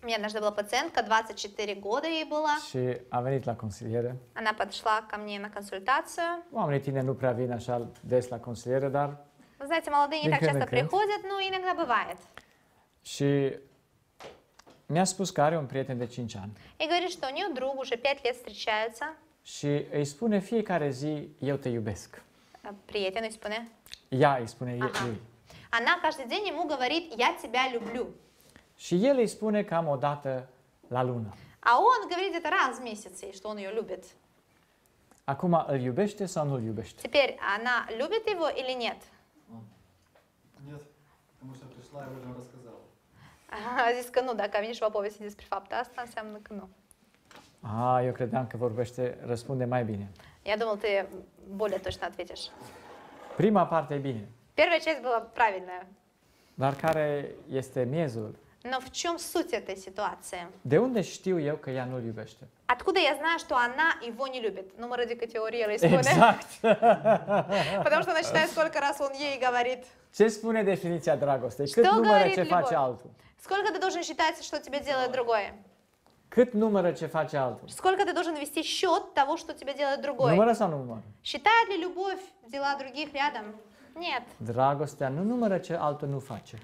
У меня однажды была пациентка, 24 года ей было. Și a venit la consiliere. Она подошла ко мне на консультацию. Oamenii tineri nu prea vin așa des la consiliere, dar... Вы знаете, молодые не так часто приходят, но иногда бывает. Și mi-a spus că are un prieten de 5 ani. И говорит, что у нее друг уже 5 лет встречаются. Și îi spune fiecare zi, eu te iubesc. Prietenul îi spune? Ea îi spune Aha. lui. Она каждый день ему говорит, я тебя люблю. Și el îi spune cam o dată la lună. А он говорит это раз в месяц, и что он ее любит. Acum îl iubește sau nu îl iubește? Теперь она любит его или нет? Нет, потому что пришла и уже рассказала. A zis că nu, dacă a venit și v-a povestit despre fapta asta, înseamnă că nu. credeam că vorbește, răspunde mai bine. Я думал, ты более точно ответишь. Prima parte e bine. Первая часть была правильная. Dar care este miezul? Но в чем суть этой ситуации? De unde știu eu că ea nu-l iubește? Откуда я знаю, что она его не любит? Ну, мы ради категории Exact. Потому что она считает, сколько раз он ей говорит. Ce spune definiția dragostei? Cât Что numără говорит ce face любовь? altul? Сколько ты должен считать, что тебе делает другое? Cât numără ce face altul? Сколько ты должен вести счет того, что тебе делает другой? Numără sau nu numără? Считает ли любовь дела других рядом? Нет. Dragostea nu numără ce altul nu face.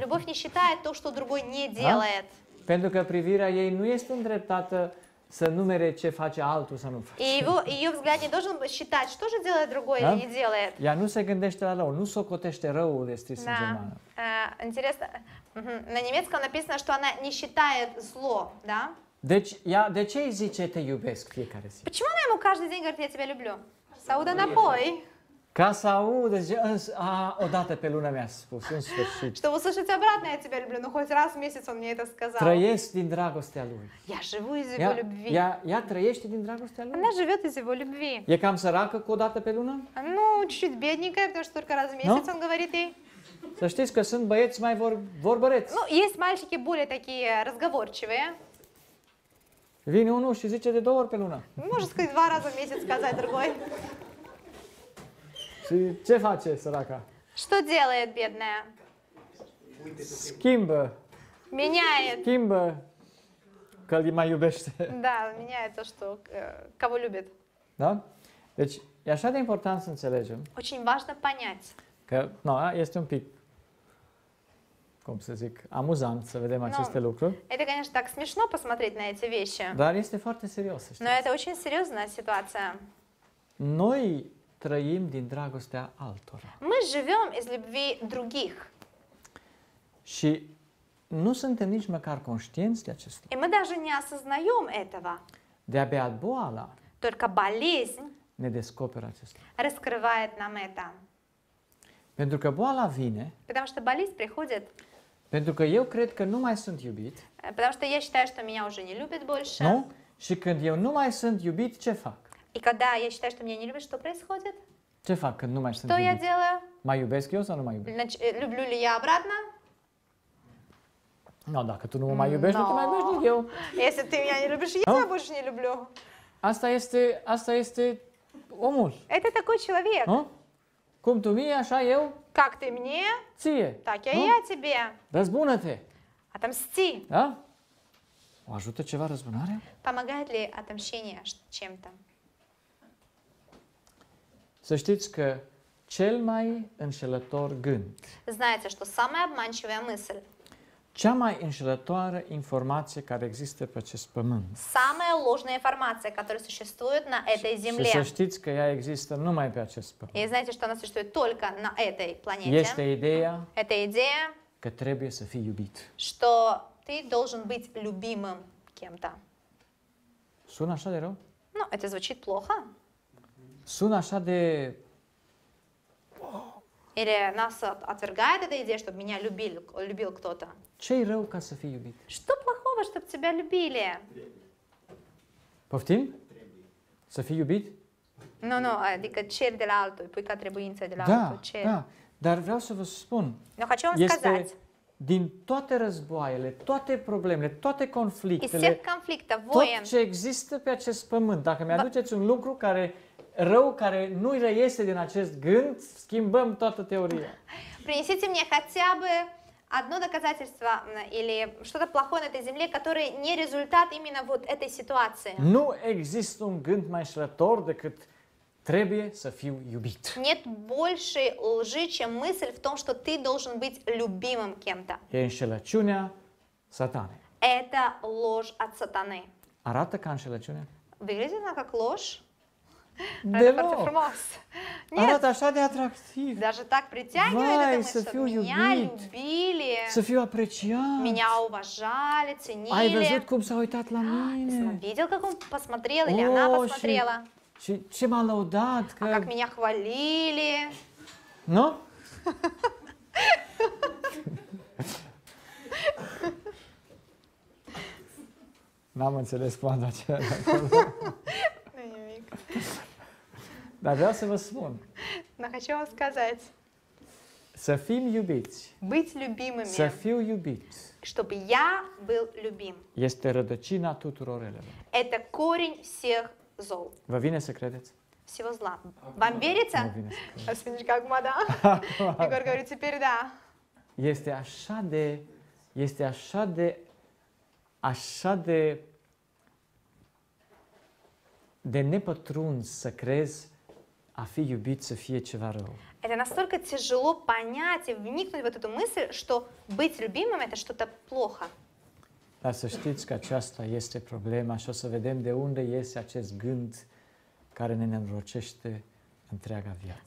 Любовь не считает то, что другой не делает. Pentru că privirea ei nu este îndreptată să numere ce face altul sau nu face. Ее, ее взгляд не ce считать, что же делает другой или не делает. Ea nu se gândește la rău, nu socotește răul de scris da. în germană. Interesant. На немецком написано, что она не считает зло, да? Deci, ea, de ce îi zice te iubesc fiecare zi? Почему она ему каждый день говорит, я тебя люблю? Sau de înapoi? Da. Ca să aud, a, o dată pe lună mi-a spus, în sfârșit. Și o să știți abrat nea tibel, blinu, hoți raz mesec on mi-a spus. Trăiesc din dragostea lui. Ea живу из его любви. Ea, ea trăiește din dragostea lui. Она живет из его любви. E cam săracă cu o pe lună? Nu, чуть-чуть бедненькая, потому что только раз в месяц он говорит ей. Să știți că sunt băieți mai vor, vorbăreți. Nu, есть мальчики более такие разговорчивые. Vine unul și zice de două ori pe lună. Nu, може сказать два раза в месяц сказать другой. Și ce face săraca? Что делает бедная? Schimbă, Меняет. schimbă că îl mai iubește. Да, меняет то, что э, кого любит. Da? Deci e așa de important să înțelegem Очень важно понять. că no, este un pic, cum să zic, amuzant să vedem aceste lucruri, Это, конечно, так смешно посмотреть на эти вещи, dar este foarte serios, să но știți. это очень серьезная ситуация. Noi trăim din dragostea altora. Мы живем из любви других. Și nu suntem nici măcar conștienți de acest lucru. И мы даже не осознаем этого. De-abia boala Только болезнь ne descoperă acest lucru. Раскрывает нам это. Pentru că boala vine. Потому что болезнь приходит. Pentru că eu cred că nu mai sunt iubit. Э, потому что я считаю, что меня уже не любят больше. Nu? Și când eu nu mai sunt iubit, ce fac? И когда я считаю, что меня не любят, что происходит? Ce fac când nu mai sunt Что я делаю? Mai iubesc eu sau nu mai iubesc? Нач- э, Люблю ли я обратно? Nu, ну да, когда ты mă mai iubești, nu te не iubești Если ты меня не любишь, я а? тебя больше не люблю. Asta este, asta este omul. Это такой человек. Nu? А? Cum tu mie, așa eu, Как ты мне, ție. так а? и я тебе. Răzbună-te. Отомсти. Da? O ajută ceva răzbunarea? Помогает ли отомщение чем-то? Să știți că cel mai înșelător gând. Знаете, что самая обманчивая мысль. Cea mai înșelătoare informație care există pe acest pământ. Самая ложная информация, которая существует на этой земле. Și să știți că ea există numai pe acest pământ. И знаете, что она существует только на этой планете. Este ideea. Это идея. Că trebuie să fii iubit. Что ты должен быть любимым кем-то. Sună așa de rău? Ну, это звучит плохо. Sună așa de... Или нас отвергает эта идея, чтобы меня любил, любил кто-то. Чей rău ca să fii iubit? Что плохого, чтобы тебя любили? Poftim? Să fii iubit? Nu, nu, adică ceri de la altul, pui ca trebuință de la da, altul, ceri. Da, dar vreau să vă spun, no, este сказать. din toate războaiele, toate problemele, toate conflictele, conflicte, tot ce există pe acest pământ. Dacă mi-aduceți un lucru care rău care nu reiese din acest gând, schimbăm toată teoria. Принесите мне хотя бы одно доказательство или что-то плохое на этой земле, которое не результат именно вот этой ситуации. Nu există un gând mai șlător decât Trebuie să fiu iubit. Нет большей лжи, чем мысль в том, что ты должен быть любимым кем-то. E înșelăciunea satanei. Это ложь от сатаны. Arată ca înșelăciune? Выглядит она как ложь. Aeroportul frumos. Нет. Arată așa de atractiv. Даже так притягивает, Vai, это să fiu меня iubit, любили, să fiu apreciat. Меня уважали, ценили. Ai văzut cum s-a uitat la mine? Видел, как он посмотрел, или она посмотрела. Și, și ce m-a lăudat că... А как меня хвалили. Nu? N-am înțeles poanta aceea. Nu nimic. Дождался вас вон. Но хочу вам сказать. Софим любить. Быть любимыми. Софил любить. Чтобы я был любим. Este rădăcina tuturor relelor. Это корень всех зол. Во вине să Всего зла. Вам верится? А, Свиночка, acum da. Егор говорит, теперь да. Есть așa de, este așa де, așa de, de nepătruns să crezi а фи юбиться фие чевару. Это настолько тяжело понять и вникнуть в эту мысль, что быть любимым — это что-то плохо. Dar să știți că aceasta este problema și o să vedem de unde este acest gând care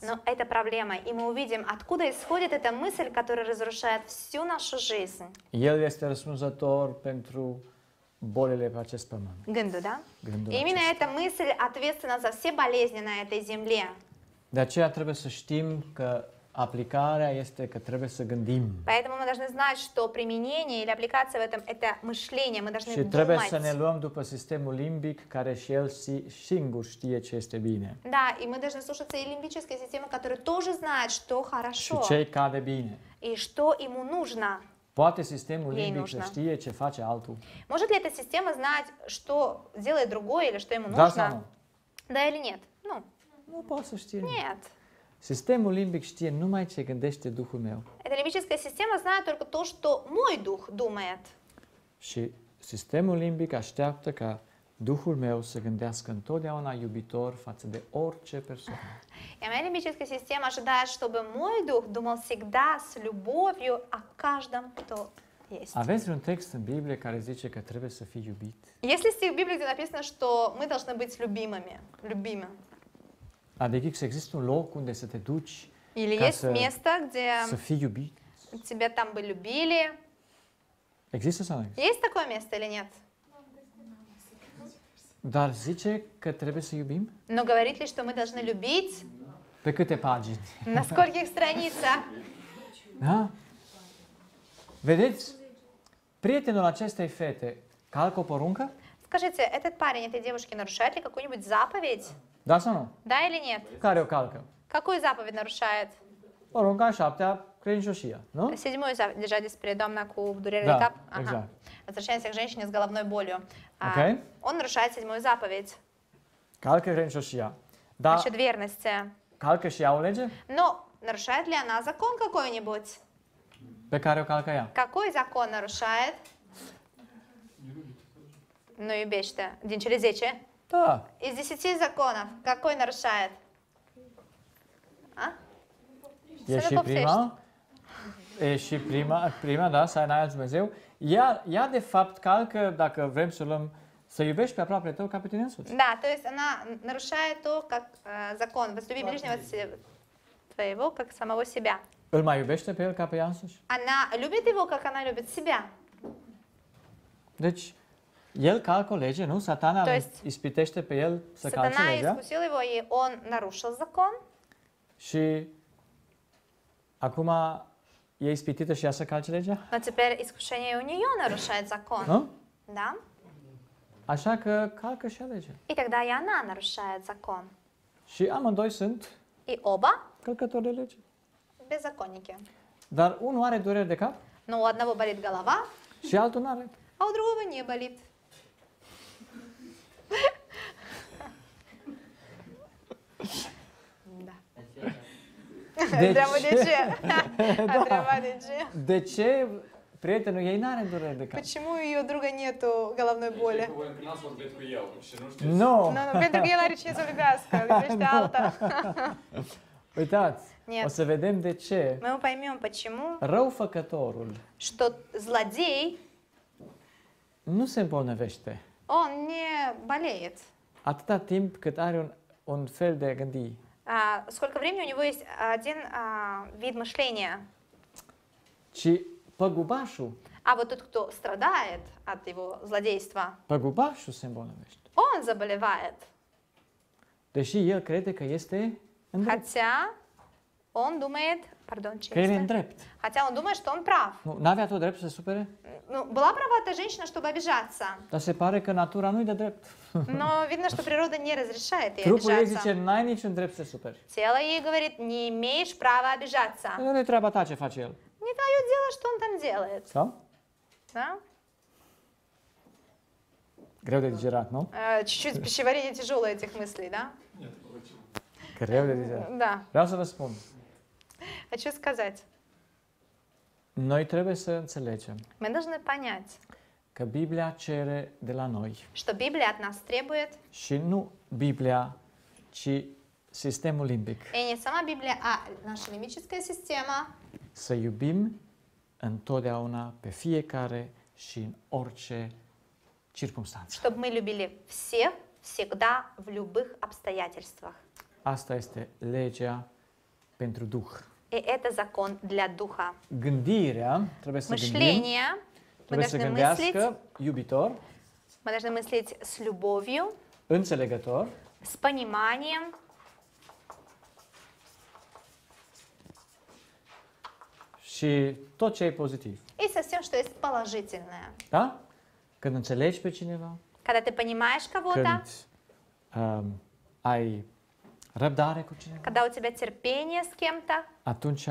Но это проблема, и мы увидим, откуда исходит эта мысль, которая разрушает всю нашу жизнь. El este răspunzător pentru болели по acest pământ. Gândul, da? Gândul Именно эта мысль ответственна за все болезни на этой земле. De aceea trebuie să știm că Аппликация este că trebuie să gândim. Поэтому мы должны знать, что применение или аппликация в этом это мышление, мы должны și думать. trebuie să ne luăm după sistemul limbic care și el singur știe ce este бine. Да, и мы должны слушаться и лимбической системы, которая тоже знает, что хорошо. Și ce cade bine. И что ему нужно. Poate sistemul limbic să știe ce face altul. Может ли эта система знать, что делает другой или что ему нужно? Да, sau nu? Да или нет? Nu. Nu poate să știe. Нет. Sistemul limbic știe numai ce gândește Duhul meu. Эта лимбическая система знает только то, что мой дух думает. Și sistemul limbic așteaptă ca Duhul meu să gândească întotdeauna iubitor față de orice персону. И моя система ожидает, чтобы мой дух думал всегда с любовью о каждом, кто есть. Aveți un text în Biblie care zice că trebuie să fii iubit? Есть ли стих в Библии, где написано, что мы должны быть любимыми, любимы? Adică există un loc unde să te duci Или ca есть să, место, где să fii iubit? тебя там бы любили. Există sau nu? Есть такое место или нет? Dar zice că trebuie să iubim? Но говорит ли, что мы должны любить? Pe На скольких страницах? Da? Видите, Prietenul acestei fete calcă o poruncă? Скажите, этот парень этой девушки нарушает ли какую-нибудь заповедь? Да, сану. Да или нет? Care o Какую заповедь нарушает? Порунка шаптя. Кренчушия, ну? Седьмой держались передом на куб, дурерный да, кап. Ага. Exact. Возвращаемся к женщине с головной болью. Okay. А, он нарушает седьмую заповедь. Калка кренчушия. Да. Насчет верности. Калка шия уледжи? Но нарушает ли она закон какой-нибудь? Пекарю калка я. Какой закон нарушает? Ну и бечте. Дин через речи. Да. Из десяти законов какой нарушает? А? Если принимал? E, și prima, prima da, să ai în Dumnezeu, ea, ea de fapt calcă, dacă vrem să luăm, să iubești pe aproape tău ca pe tine însuți. Da, то есть она нарушает то, как э, закон, возлюби ближнего твоего, как самого себя. Îl mai iubește pe el ca pe ea însuși? Она любит его, как она любит себя. Deci, el calcă o lege, nu? Satana То есть, ispitește pe el să calce legea. Satana искусил его, и он нарушил закон. Și acum je ispititë është jashtë kalçeleja? Но теперь искушение у нее нарушает закон. А? Да? Așa că calcă și legea. И тогда и она нарушает закон. Și amândoi sunt И оба călcători de lege. беззаконники. Dar unul are dureri de cap Но у одного болит голова, și altul nu are. а у другого не болит. De deci- Întreabă ce? de ce? da. Întreabă de ce? De ce prietenul ei n-are dureri de cap. Почему ее друга нету головной боли? Nu. Nu, pentru că el are ce să iubească, iubește alta. Uitați, Нет. o să vedem de ce. Мы поймем, почему. Răufăcătorul. Что злодей nu se îmbolnăvește. Он не болеет. Atâta timp cât are un, un fel de gândi. А, сколько времени у него есть один а, вид мышления. Чи погубашу. А вот тот, кто страдает от его злодейства. Погубашу символовест. Он заболевает. Deși el crede есть este Хотя он думает, Pardon, ce că este? el Хотя он думает, что он прав. Ну n-avea tot dreptul să Ну, была права эта женщина, чтобы обижаться. Да se pare că натура, ну и да drept. Но видно, что природа не разрешает ей Trupul обижаться. zice, n-ai niciun супер. Тело ей говорит, не имеешь права обижаться. Ну не treaba ta ce face Не твое дело, что он там делает. Что? Да? Greu de digerat, nu? Чуть-чуть пищеварение тяжелое этих мыслей, да? Нет, Greu de digerat. Da. Vreau să răspund. Хочу сказать. Noi trebuie să înțelegem. Мы должны понять. Că Biblia cere de la noi. Что Библия от нас требует. Și nu Biblia, ci sistemul limbic. И не сама Библия, а наша лимбическая система. Să iubim întotdeauna pe fiecare și în orice circunstanță. Чтобы мы любили всех, всегда, в любых обстоятельствах. Asta este legea pentru Duh. И это закон для духа. Gândirea, Мышление, мы должны мыслить, юбитор. мы должны мыслить с любовью, înțelegător, с пониманием, și tot ce e pozitiv. и со всем, что есть положительное. Да? Când înțelegi pe cineva, Когда ты понимаешь кого-то, când um, ai Răbdare cu cineva. Когда у тебя терпение с кем-то. Atunci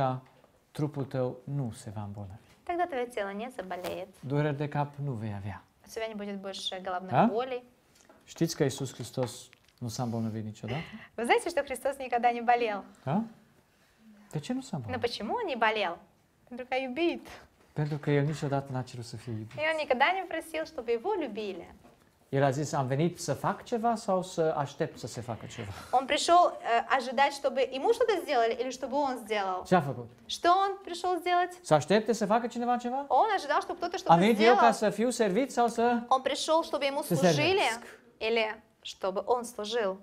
trupul tău nu se va îmbolnăvi. Тогда твое тело не заболеет. Dureri de cap nu vei avea. У тебя не будет больше головных а? болей. Știți că Isus Hristos nu s-a îmbolnăvit niciodată? Вы знаете, что Христос никогда не болел? Da? De ce nu s-a îmbolnăvit? Но почему он не болел? Pentru că a iubit. Pentru că el niciodată n-a cerut să fie iubit. И он никогда не просил, чтобы его любили. El a zis, am venit să fac ceva sau să aștept să se facă ceva? Он пришел э, ожидать, чтобы ему что-то сделали или чтобы он сделал. Ce a făcut? Что он пришел сделать? Să aștepte să facă cineva ceva? Он ожидал, чтобы кто-то что-то сделал. Am venit eu ca să fiu servit sau să Он пришел, чтобы ему служили или чтобы он служил.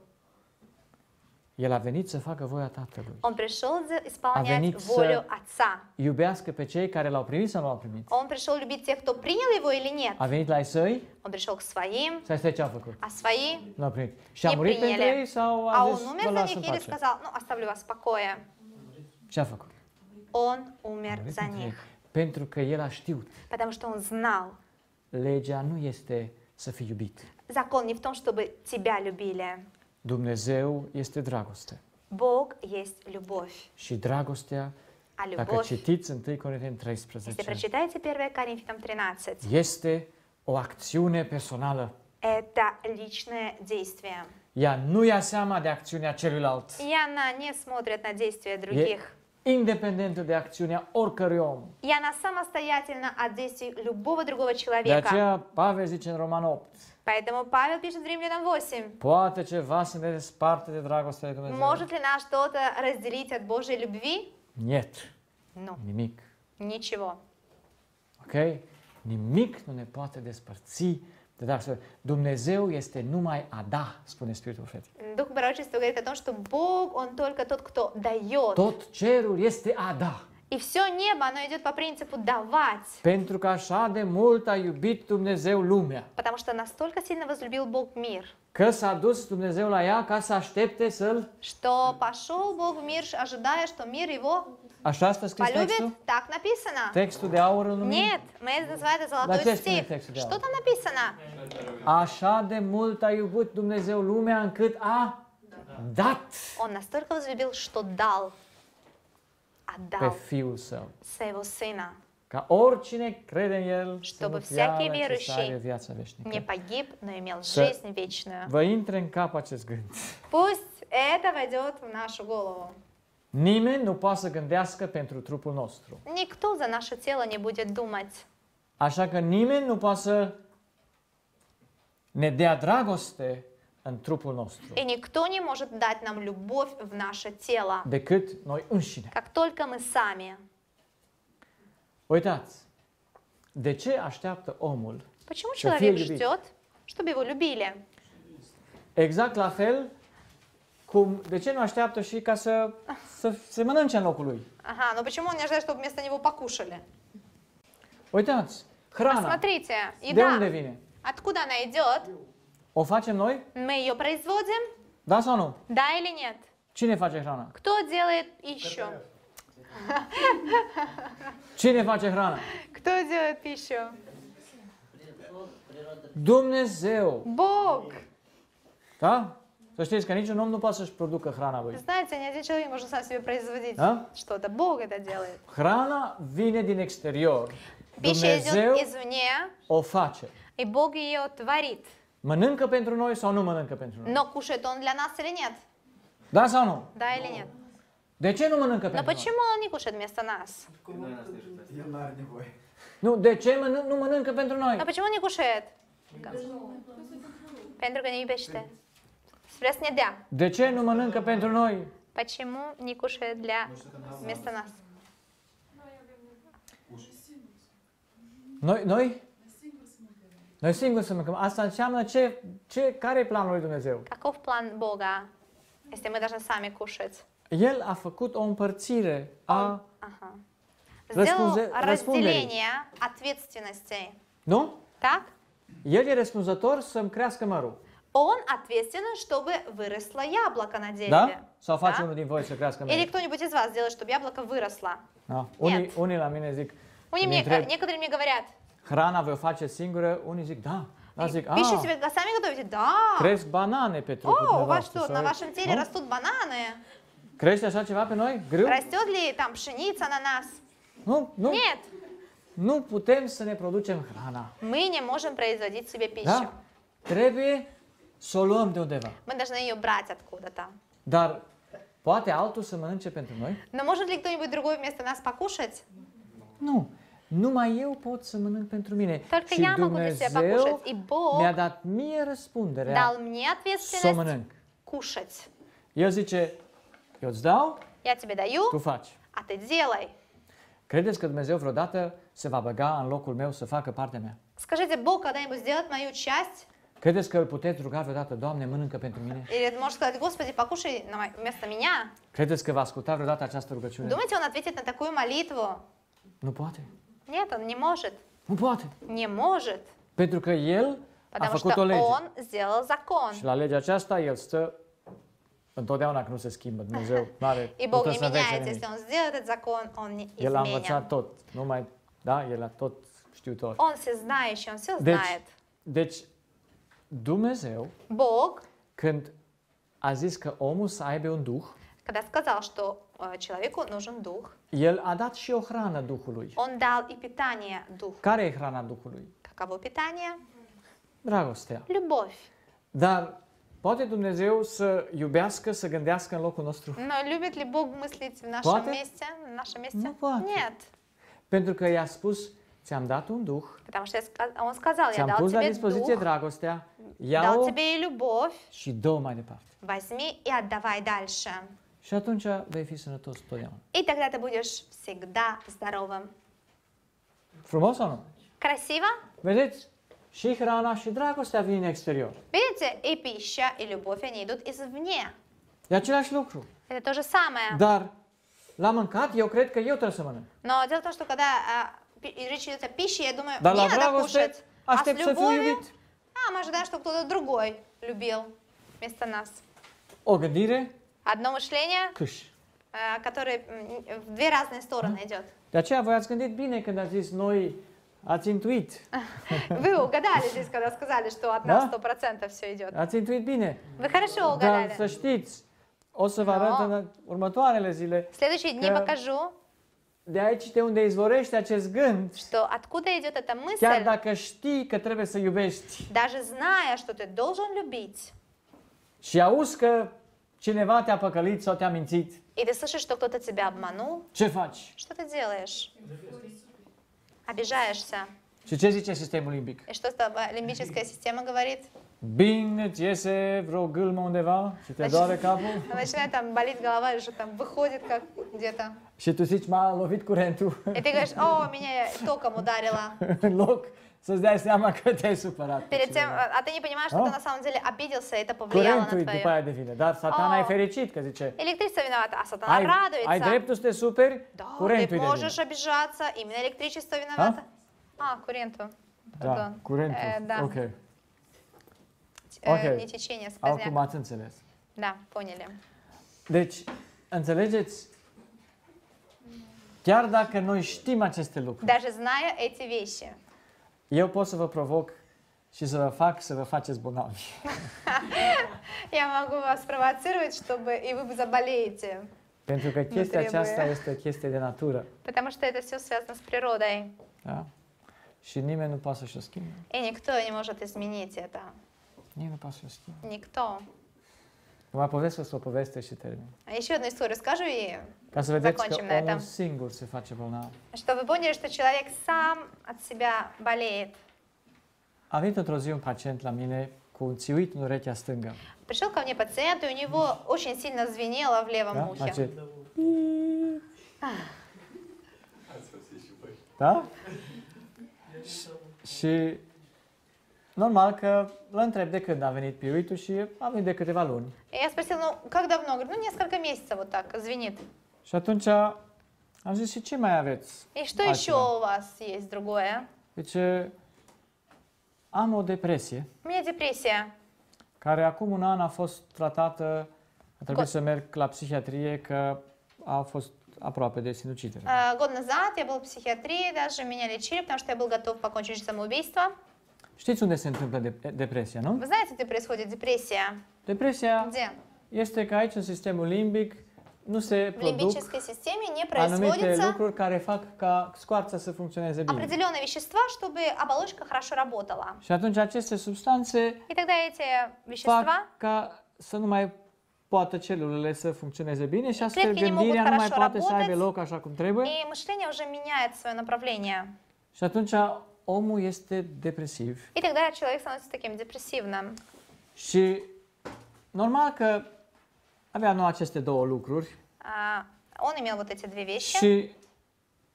El a venit să facă voia Tatălui. Он A исполнять волю Отца. Iubească pe cei care l-au primit sau nu l-au primit. Он пришел любить тех, кто принял его или нет. A venit la ei săi. Он пришел к своим. Să este ce a făcut. A свои nu au primit. Și a murit pentru ei sau a, a zis, vă las în pace. сказал, ну, оставлю вас в покое. Ce a făcut? Он умер за них. Pentru că el a știut. Потому что он знал. Legea nu este să fii iubit. Закон не в том, чтобы тебя любили. Dumnezeu este dragoste. Bog este любовь. Și dragostea, а dacă любовь, citiți 1 Corinteni если 13, прочитаете 1 Коринфянам 13, este o acțiune personală. это личное действие. Ea nu ia seama de acțiunea celuilalt. И она не смотрит на действия других. Independentă de acțiunea oricărui om. И она самостоятельна от действий любого другого De человека. aceea Pavel zice în Roman 8, Поэтому Павел пишет в Римлянам 8. Poate ceva să ne desparte de dragostea lui Dumnezeu? Может ли нас что-то разделить от Божьей любви? Нет. Nu. Nimic. Ничего. Ok? Nimic nu ne poate despărți de dragostea lui Dumnezeu este numai a da, spune Spiritul Profetic. Дух Пророчества говорит о том, что Бог, Он только тот, кто дает. Tot cerul este a da. И все небо, оно идет по принципу давать. Потому что настолько сильно возлюбил Бог мир. Что пошел Бог в мир, ожидая, что мир его Așa asta scris Полюбит? Так написано. Textul de aur îl Нет, мы это называем золотой стих. Textul de Что там написано? Așa de mult a iubit Dumnezeu lumea încât a Он настолько возлюбил, что дал. отдал pe Fiul Său. Своего Сына. Ca oricine crede în El să nu всякий верующий viața veșnică. не погиб, но имел жизнь вечную. Vă intre în cap acest gând. Пусть это войдет в нашу голову. Nimeni nu poate să gândească pentru trupul nostru. Никто за наше тело не будет думать. Așa că nimeni nu poate să ne dea dragoste И никто не может дать нам любовь в наше тело, как только мы сами. Uitați, Почему человек ждет, чтобы его любили? Exact la fel cum, de ce nu așteaptă но почему он не ожидает, чтобы вместо него покушали? Uitați, Посмотрите, еда. Откуда она идет? O facem noi? Мы ее производим? Да, sau Да или нет? Cine фаче храна? Кто делает еще? Cine фаче храна? Кто делает пищу? Dumnezeu. Бог. Da? То есть, că niciun om nu poate să-și producă Знаете, ни один человек не может сам себе производить а? что-то. Бог это делает. Храна vine din exterior. Пища идет извне. O face. И Бог ее творит. Mănâncă pentru noi sau nu mănâncă pentru noi? Nu, кушает он для нас или Da sau nu? Da, или нет? De ce nu mănâncă Но pentru почему он не кушает вместо нас? Nu, de ce nu mănâncă pentru noi? Но ce не кушает? Pentru că ne iubește. Spre să ne dea. De ce nu mănâncă pentru noi? Почему не кушает для вместо нас? Noi, noi Noi singuri să mâncăm. Asta înseamnă ce, ce, care e planul lui Dumnezeu? Каков план Бога? Если мы должны сами кушать. El a făcut o împărțire a Ага. Сделал Răspunze- разделение ответственностей. Nu? Так? El e răspunzător să-mi crească Он ответственен, чтобы выросло яблоко на дереве. Да, Sau face Da. unul Или кто-нибудь из вас сделает, чтобы яблоко выросло. Da. Нет. unii la mine zic, Они мне- некоторые мне говорят, Hrana vă face singură? Unii zic, da. А зик, а, Пищу себе сами готовите? Да. Крест бананы, Петру. О, у вас что, на вашем теле растут бананы? Crește așa ceva pe noi? Greu? Растет ли там пшеница, ананас? Nu, nu. Нет. Nu putem să ne producem hrana. Мы не можем производить себе пищу. Da? Trebuie să o luăm de undeva. Мы должны ее брать откуда-то. Dar poate altul să mănânce pentru noi? Но может ли кто-нибудь другой вместо нас покушать? Nu. Numai eu pot să mănânc pentru mine. Только și я Dumnezeu mi-a dat mie răspunderea дал мне să mănânc. Кушать. El zice, eu îți dau, я тебе даю, tu faci. А ты делай. Credeți că Dumnezeu vreodată se va băga în locul meu să facă partea mea? Скажите, Бог когда-нибудь сделает мою часть? Credeți că îl puteți ruga vreodată, Doamne, mănâncă pentru mine? Или ты можешь сказать, Господи, покушай вместо меня? Credeți că va asculta vreodată această rugăciune? Думаете, он ответит на такую молитву? Nu poate. Нет, он не может. Nu poate. Не может. Pentru că el a făcut o lege. он сделал закон. Și la legea aceasta el stă întotdeauna că nu se schimbă. Dumnezeu nu are И Бог не să învețe меняется. nimic. Если он сделал этот закон, он не El a învățat tot. Nu mai, da? El a tot știutor. Он всезнающий, он все Deci, знает. deci deci Dumnezeu, Бог, când a zis că omul să aibă un duh, când a сказал, că человеку нужен дух. El a dat și o hrană Duhului. Он дал и питание духу. Care e hrana Duhului? Каково питание? Dragostea. Любовь. Dar Poate Dumnezeu să iubească, să gândească în locul nostru? Но любит ли Бог мыслить в нашем poate? месте, в нашем месте? Nu poate. Нет. Pentru că i-a spus, ți-am dat un duh. Потому что он сказал, я дал pus la dispoziție duh, dragostea, ia-o și dă mai departe. Возьми и отдавай дальше. Și atunci vei fi sănătos totdeauna. И тогда ты будешь всегда здоровым. Frumos nu? Красиво? Vedeți? Și hrana și dragostea vin în exterior. Видите, и пища, и любовь, они идут извне. E același lucru. Это то же самое. Dar l-am mâncat, eu cred că eu trebuie să mănânc. Но дело в том, что когда а, речь идет о пище, я думаю, Dar мне надо кушать. А, а с любовью, а мы ожидаем, что кто-то другой любил вместо нас. O gândire Одно мышление, Кыш. которое в две разные стороны а? идет. De aceea вы отскандит бине, когда здесь ной zis Вы угадали здесь, когда сказали, что от нас процентов все идет. Ați бине. Вы хорошо угадали. Да, să știți, o să vă arăt în următoarele zile. Следующие дни покажу. De aici te unde izvorește acest gând. Что откуда идет эта мысль? Chiar dacă știi că trebuie să iubești. Даже зная, что ты должен любить. Și auzi că Cineva te-a păcălit sau te-a mințit. И ты слышишь, что кто-то тебя обманул. Ce faci? Что ты делаешь? Обижаешься. Și ce zice sistemul limbic? И что лимбическая система говорит? Bing, îți iese vreo gâlmă undeva și te doare capul? Начинает там болеть голова, уже там выходит как где-то. Și tu zici, m-a lovit curentul. И ты говоришь, о, меня током ударило. loc создать самую крутую сепарату. Перед тем, а, а ты не понимаешь, что а? ты на самом деле обиделся, это повлияло на твою... După devine, da? Satana oh. e fericit, că zice... Электричество виновата, а сатана ai, радуется. Ai dreptul să te superi, да, ты можешь обижаться, именно электричество а? виновата. А, а куренту. Да, curentul, э, Окей. Э, Окей. ok. Okay. Не течение, спазняк. Acum ați înțeles. Da, поняли. Deci, înțelegeți Chiar dacă noi știm aceste lucruri. Даже зная эти вещи. Eu pot să vă provoc și să vă fac să vă faceți bolnavi. Я могу вас провоцировать, чтобы и вы заболеете. Pentru că chestia aceasta este o chestie de natură. Потому что это все связано с природой. Da. Și nimeni nu poate să-și o schimbe. И никто не может изменить это. Nimeni nu poate să o schimbe. Никто. Mai povestesc o poveste și termin. А еще одну историю скажу ей. Ca să vedeți Закончим că omul singur se face bolnav. Чтобы поняли, что человек сам от себя болеет. A venit într-o zi un pacient la mine cu Пришел ко мне пациент, и у него очень сильно звенело в левом да? ухе. Face... Da? și normal că l întreb de când a venit piuitul și a venit de câteva luni. Я спросила, ну как давно? Говорит, ну несколько месяцев вот так звенит. Și atunci am zis, și ce mai aveți? E și altceva? și у вас e другое? Deci, am o depresie У меня депрессия. care acum un an a fost tratată, a trebuit Gol. să merg la psihiatrie că a fost aproape de sinucidere. А, Год назад я был в психиатрии, даже меня лечили, потому что я был готов покончить жизнь самоубийством. Știți unde se întâmplă de- depresia, nu? Вы знаете, где происходит депрессия? Depresia Где? este că aici în sistemul limbic nu se produc anumite lucruri care fac ca scoarța să funcționeze bine. Определенные вещества, чтобы оболочка хорошо работала. Și atunci aceste substanțe И тогда эти вещества fac ca să nu mai poată celulele să funcționeze bine și astfel gândirea nu mai poate să aibă loc așa cum trebuie. И мышление уже меняет свое направление. Și atunci omul este depresiv. И тогда человек становится таким депрессивным. Și normal că avea nu aceste două lucruri. А, он имел вот aceste două vești. Și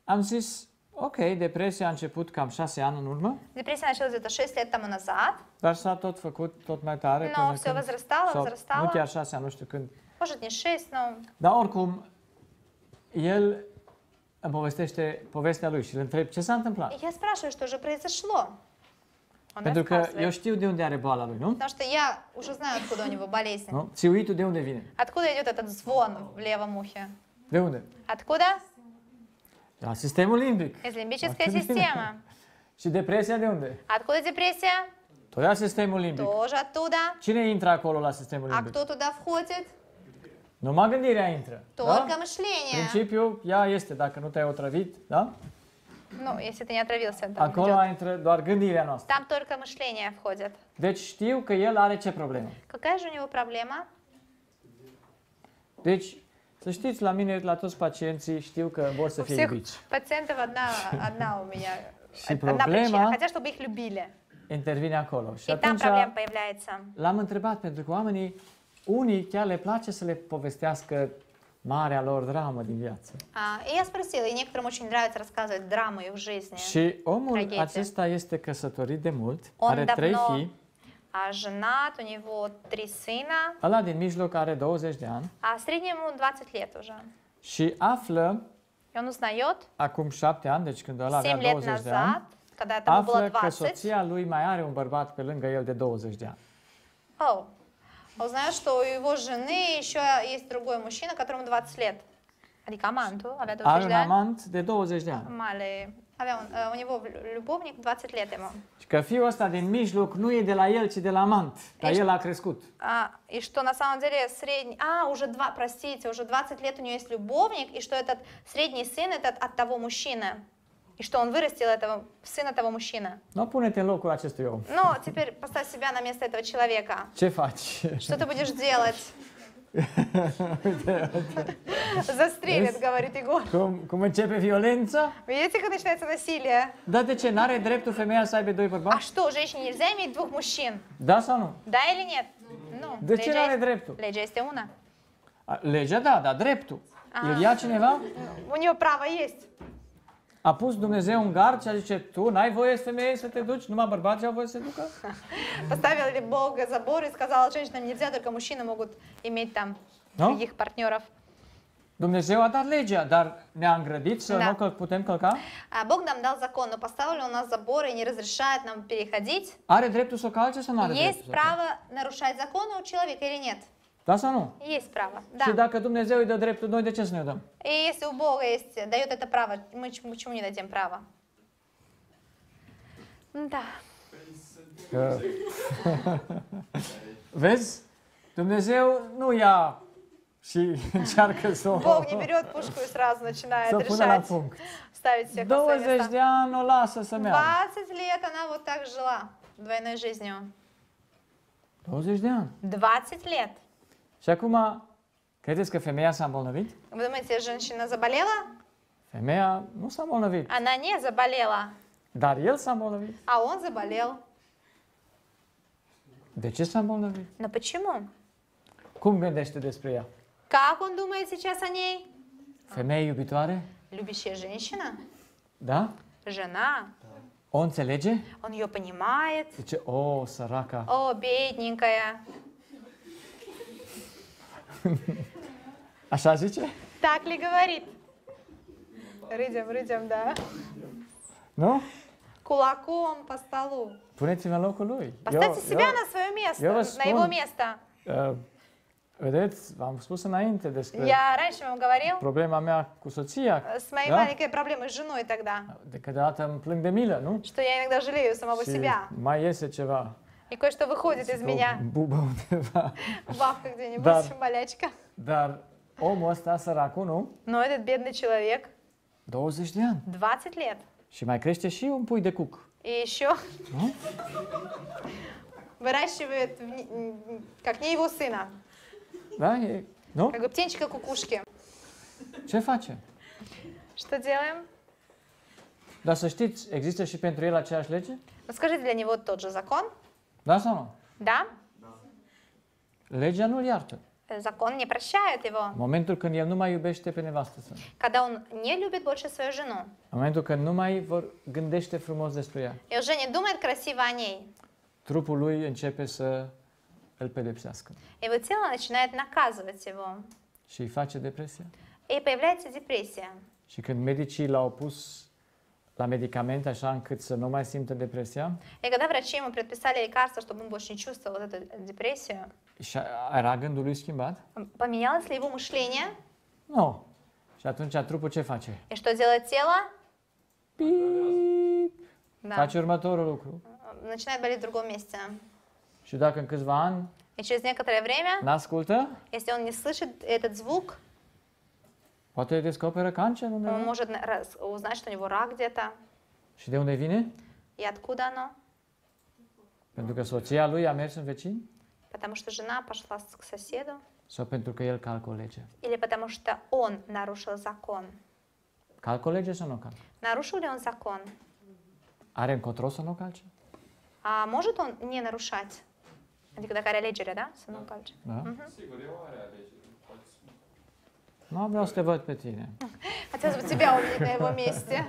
am zis, ok, depresia a început cam șase ani în urmă, Depresia a început de 6 лет în urmă. dar s-a tot făcut tot mai tare. No, se возрастала, sau возрастала. Nu chiar șase ani, nu știu când. Poate nici șase, nu. Dar oricum, el îmi povestește povestea lui și îl întreb ce s-a întâmplat. Eu spune, ce что a întâmplat. Pentru că eu știu de unde are boala lui, nu? Потому что я уже знаю, откуда у него болезнь. Nu? Țiuitul de unde vine? Откуда идет этот звон в левом ухе? De unde? Откуда? La sistemul limbic. Из лимбической системы. Și depresia de unde? Откуда депрессия? Tot la sistemul limbic. Тоже оттуда. Cine intră acolo la sistemul limbic? А кто туда входит? Numai gândirea intră. Только da? мышление. principiu, ea este, dacă nu te-ai otrăvit, da? Ну, если ты не отравился, да, Acolo идет. intră doar gândirile noastre. Там только мышления входят. Deci știu că el are ce problemă. Какая же у него проблема? Deci, să știți, la mine, la toți pacienții, știu că vor să fie iubiți. Пациентов одна, одна у меня, Și одна причина. problema- Хотят, чтобы их любили. Intervine acolo. Și И там atunci проблема появляется. l-am întrebat, pentru că oamenii, unii chiar le place să le povestească marea lor dramă din viață. Я спросила, и некоторым очень нравится рассказывать драмы их жизни. Și omul tragedie. acesta este căsătorit de mult, On are trei fii, a женат, un nivel trei sina. Ăla din mijloc are 20 de ani А среднему 20 лет уже. și află И он узнает acum șapte ani, deci când ăla avea 20 de ani, когда этому было află că soția lui mai are un bărbat pe lângă el de 20 de ani. oh, Он знает, что у его жены еще есть другой мужчина, которому 20 лет. Adică amantul avea 20 Are de un ani. amant de 20 de ani. Male, avea un, uh, un его любовник 20 лет ему. Și că fiul ăsta din mijloc nu e de la el, ci de la amant. Dar el a crescut. А, и что на самом деле средний... А, уже два, простите, уже 20 лет у нее есть любовник, и что этот средний сын этот от того мужчины и что он вырастил этого сына того мужчина? Но пунете în locul acestui om. Но ну, теперь поставь себя на место этого человека. Че faci? Что ты будешь делать? Застрелят, говорит Егор. Cum, cum începe violența? Видите, как начинается насилие? Да de ce n-are dreptul femeia să aibă doi bărbați? А что, женщине нельзя иметь двух мужчин? Да sau nu? Да или нет? Nu. Ну, de ce n-are dreptul? Legea este una. Legea da, dar dreptul. Îl ia cineva? У него право есть. A pus Dumnezeu un gard și a zice, tu n-ai voie femeie să te duci, numai bărbații au voie să ducă? Поставил ли Бог забор и сказал женщинам нельзя, только мужчины могут иметь там ну? других партнеров. Dumnezeu a dat legea, dar ne-a îngrădit să da. nu că putem călca? Бог нам дал закон, но поставили у нас забор и не разрешает нам переходить. Are dreptul să calce sau nu are Есть право нарушать закон у человека или нет? Da sau nu? Есть право, да. Și dacă Dumnezeu îi dă dreptul, noi de ce să ne dăm? И если у Бога есть, дает это право, мы почему не дадим право? Да. Că... Vezi? Dumnezeu nu ia și încearcă să o... Бог не берет пушку и сразу начинает să pună la решать, punct. ставить всех на свои 20 de места. ani o lasă să 20 meargă. лет она вот так жила двойной жизнью. 20 de ani. 20 лет. Și acum, credeți că femeia s-a îmbolnăvit? Вы думаете, женщина заболела? Femeia nu s-a îmbolnăvit, Она не заболела, dar el s-a îmbolnăvit. а он заболел. De ce s-a îmbolnăvit? Но почему? Cum gândește despre ea? Как он думает сейчас о ней? Femeie iubitoare? Любящая женщина? Da? Жена? O înțelege? Он ее понимает? Zice, o, săraca, О, бедненькая. Așa zice? Так ли говорит? Рыдем, рыдем, da. Nu? Кулаком по столу. Puneți-mă în locul lui. Поставьте eu, себя eu, на свое место, eu spun, на его место. Uh, Vedeți, v-am spus înainte despre Я раньше вам говорил, Проблема моя cu соția. С моей da? маленькой проблемой с женой тогда. De câteodată îmi plâng de milă, nu? Что я иногда жалею самого себя. Mai iese ceva. И кое-что выходит из меня. Буба Бабка где-нибудь, болячка. Dar omul ăsta, săracul, nu? Но этот бедный человек 20 de ani. 20 лет. Și mai crește și un pui de cuc. И еще nu? Ну? выращивает как не его сына. Да? И, ну? Как бы птенчика кукушки. Ce face? Что делаем? Dar să știți, există și pentru el aceeași lege? Скажите, для него тот же закон? Da sau nu? Da? da. Legea nu-l iartă. Закон не прощает его. În momentul când el nu mai iubește pe nevastă Când el nu не любит больше свою жену. În momentul când nu mai vor gândește frumos despre ea. И уже не думает красиво о ней. Trupul lui începe să îl pedepsească. Его тело начинает наказывать его. Și îi face depresia. И появляется депрессия. Și când medicii l-au pus la медикаменты, așa încâт să nu mai simtă depresia? И когда врачи ему предписали лекарства, чтобы он больше не чувствовал вот эту депрессию. Și era gândul lui schimbat? Поменялось ли его мышление? Nu. No. Și atunci trupul ce face? И что делает тело? Пип. Da. Face următorul lucru. Начинает болеть в другом месте. Și dacă în câțiva ani И через некоторое время, если он не слышит этот звук, Poate descoperă cancer undeva? Он может узнать, что у него рак где-то. Și de unde vine? Iat откуда оно? Pentru că soția lui a mers în vecin? Потому что жена пошла к соседу. Sau pentru că el calcă o lege? Или потому что он нарушил закон. Calcă o lege sau nu calcă? Нарушил ли он закон? Are încotro să nu calce? А может он не нарушать? Adică dacă are alegere, da? Să nu calce. Da. Mhm. Sigur, eu are alegere. Ну, vreau să te văd pe tine. Хотелось бы тебя увидеть на его месте.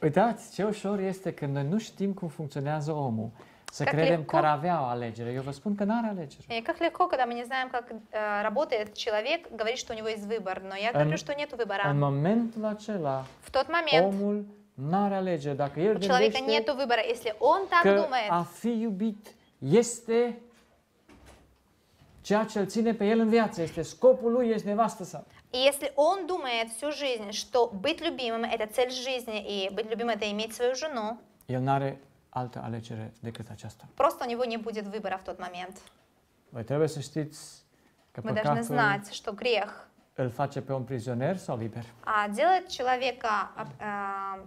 Uitați ce ușor este când noi nu știm cum funcționează omul. Să как credem легко... că ar avea o alegere. Eu vă spun că n-are alegere. И как легко, когда мы не знаем, как э, работает человек, говорит, что у него есть выбор. Но я говорю, что нет выбора. În momentul acela, в тот момент, omul n-are alegere. Dacă el у человека нет выбора. Если он так думает, a fi iubit este ceea ce îl ține pe el în viață. Este scopul lui, este nevastă sa. И если он думает всю жизнь, что быть любимым – это цель жизни, и быть любимым – это иметь свою жену, el n-are altă alegere decât aceasta. Просто у него не будет выбора в тот момент. Voi trebuie să știți că Мы должны знать, что грех îl face pe un prizonier sau liber. а, делает человека а, а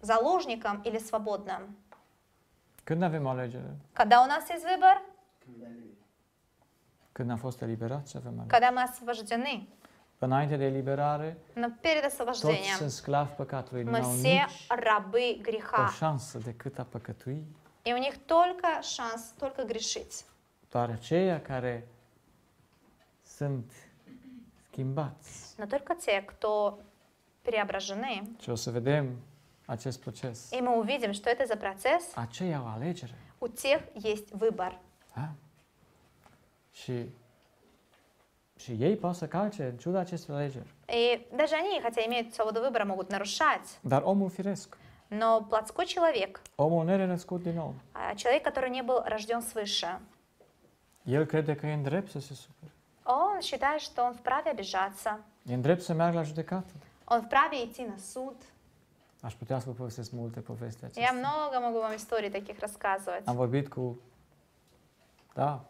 заложником или свободным. Când avem alegere? Когда у нас есть выбор? Când Când am fost eliberat, ce avem Când am освобождены, Înainte de eliberare, toți sunt sclav păcatului, nu au nici o șansă decât a păcătui. И у них только шанс, только грешить. Doar aceia care sunt schimbați. Но только те, кто преображены, Și o să vedem acest proces. и мы увидим, что это за процесс, Aceia au alegere. у тех есть выбор. Da? Și și ei pot să calce în ciuda acestor alegeri. И даже они, au имеют свободу выбора, могут нарушать. Dar omul firesc. Но плотской человек. Omul nerenăscut din nou. Человек, который не был рожден свыше. El crede că e în drept să se supere. Он считает, что он вправе обижаться. E în drept să meargă la judecată. Он вправе идти на суд. Aș putea să vă povestesc multe povesti acestea. Я много могу вам историй таких рассказывать. Am vorbit cu, da,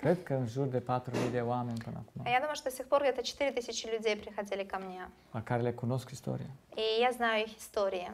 Cred că în jur de 4.000 de oameni până acum. Я думаю, что до сих пор где-то 4000 людей приходили ко мне. La care le cunosc istoria. И я знаю их истории.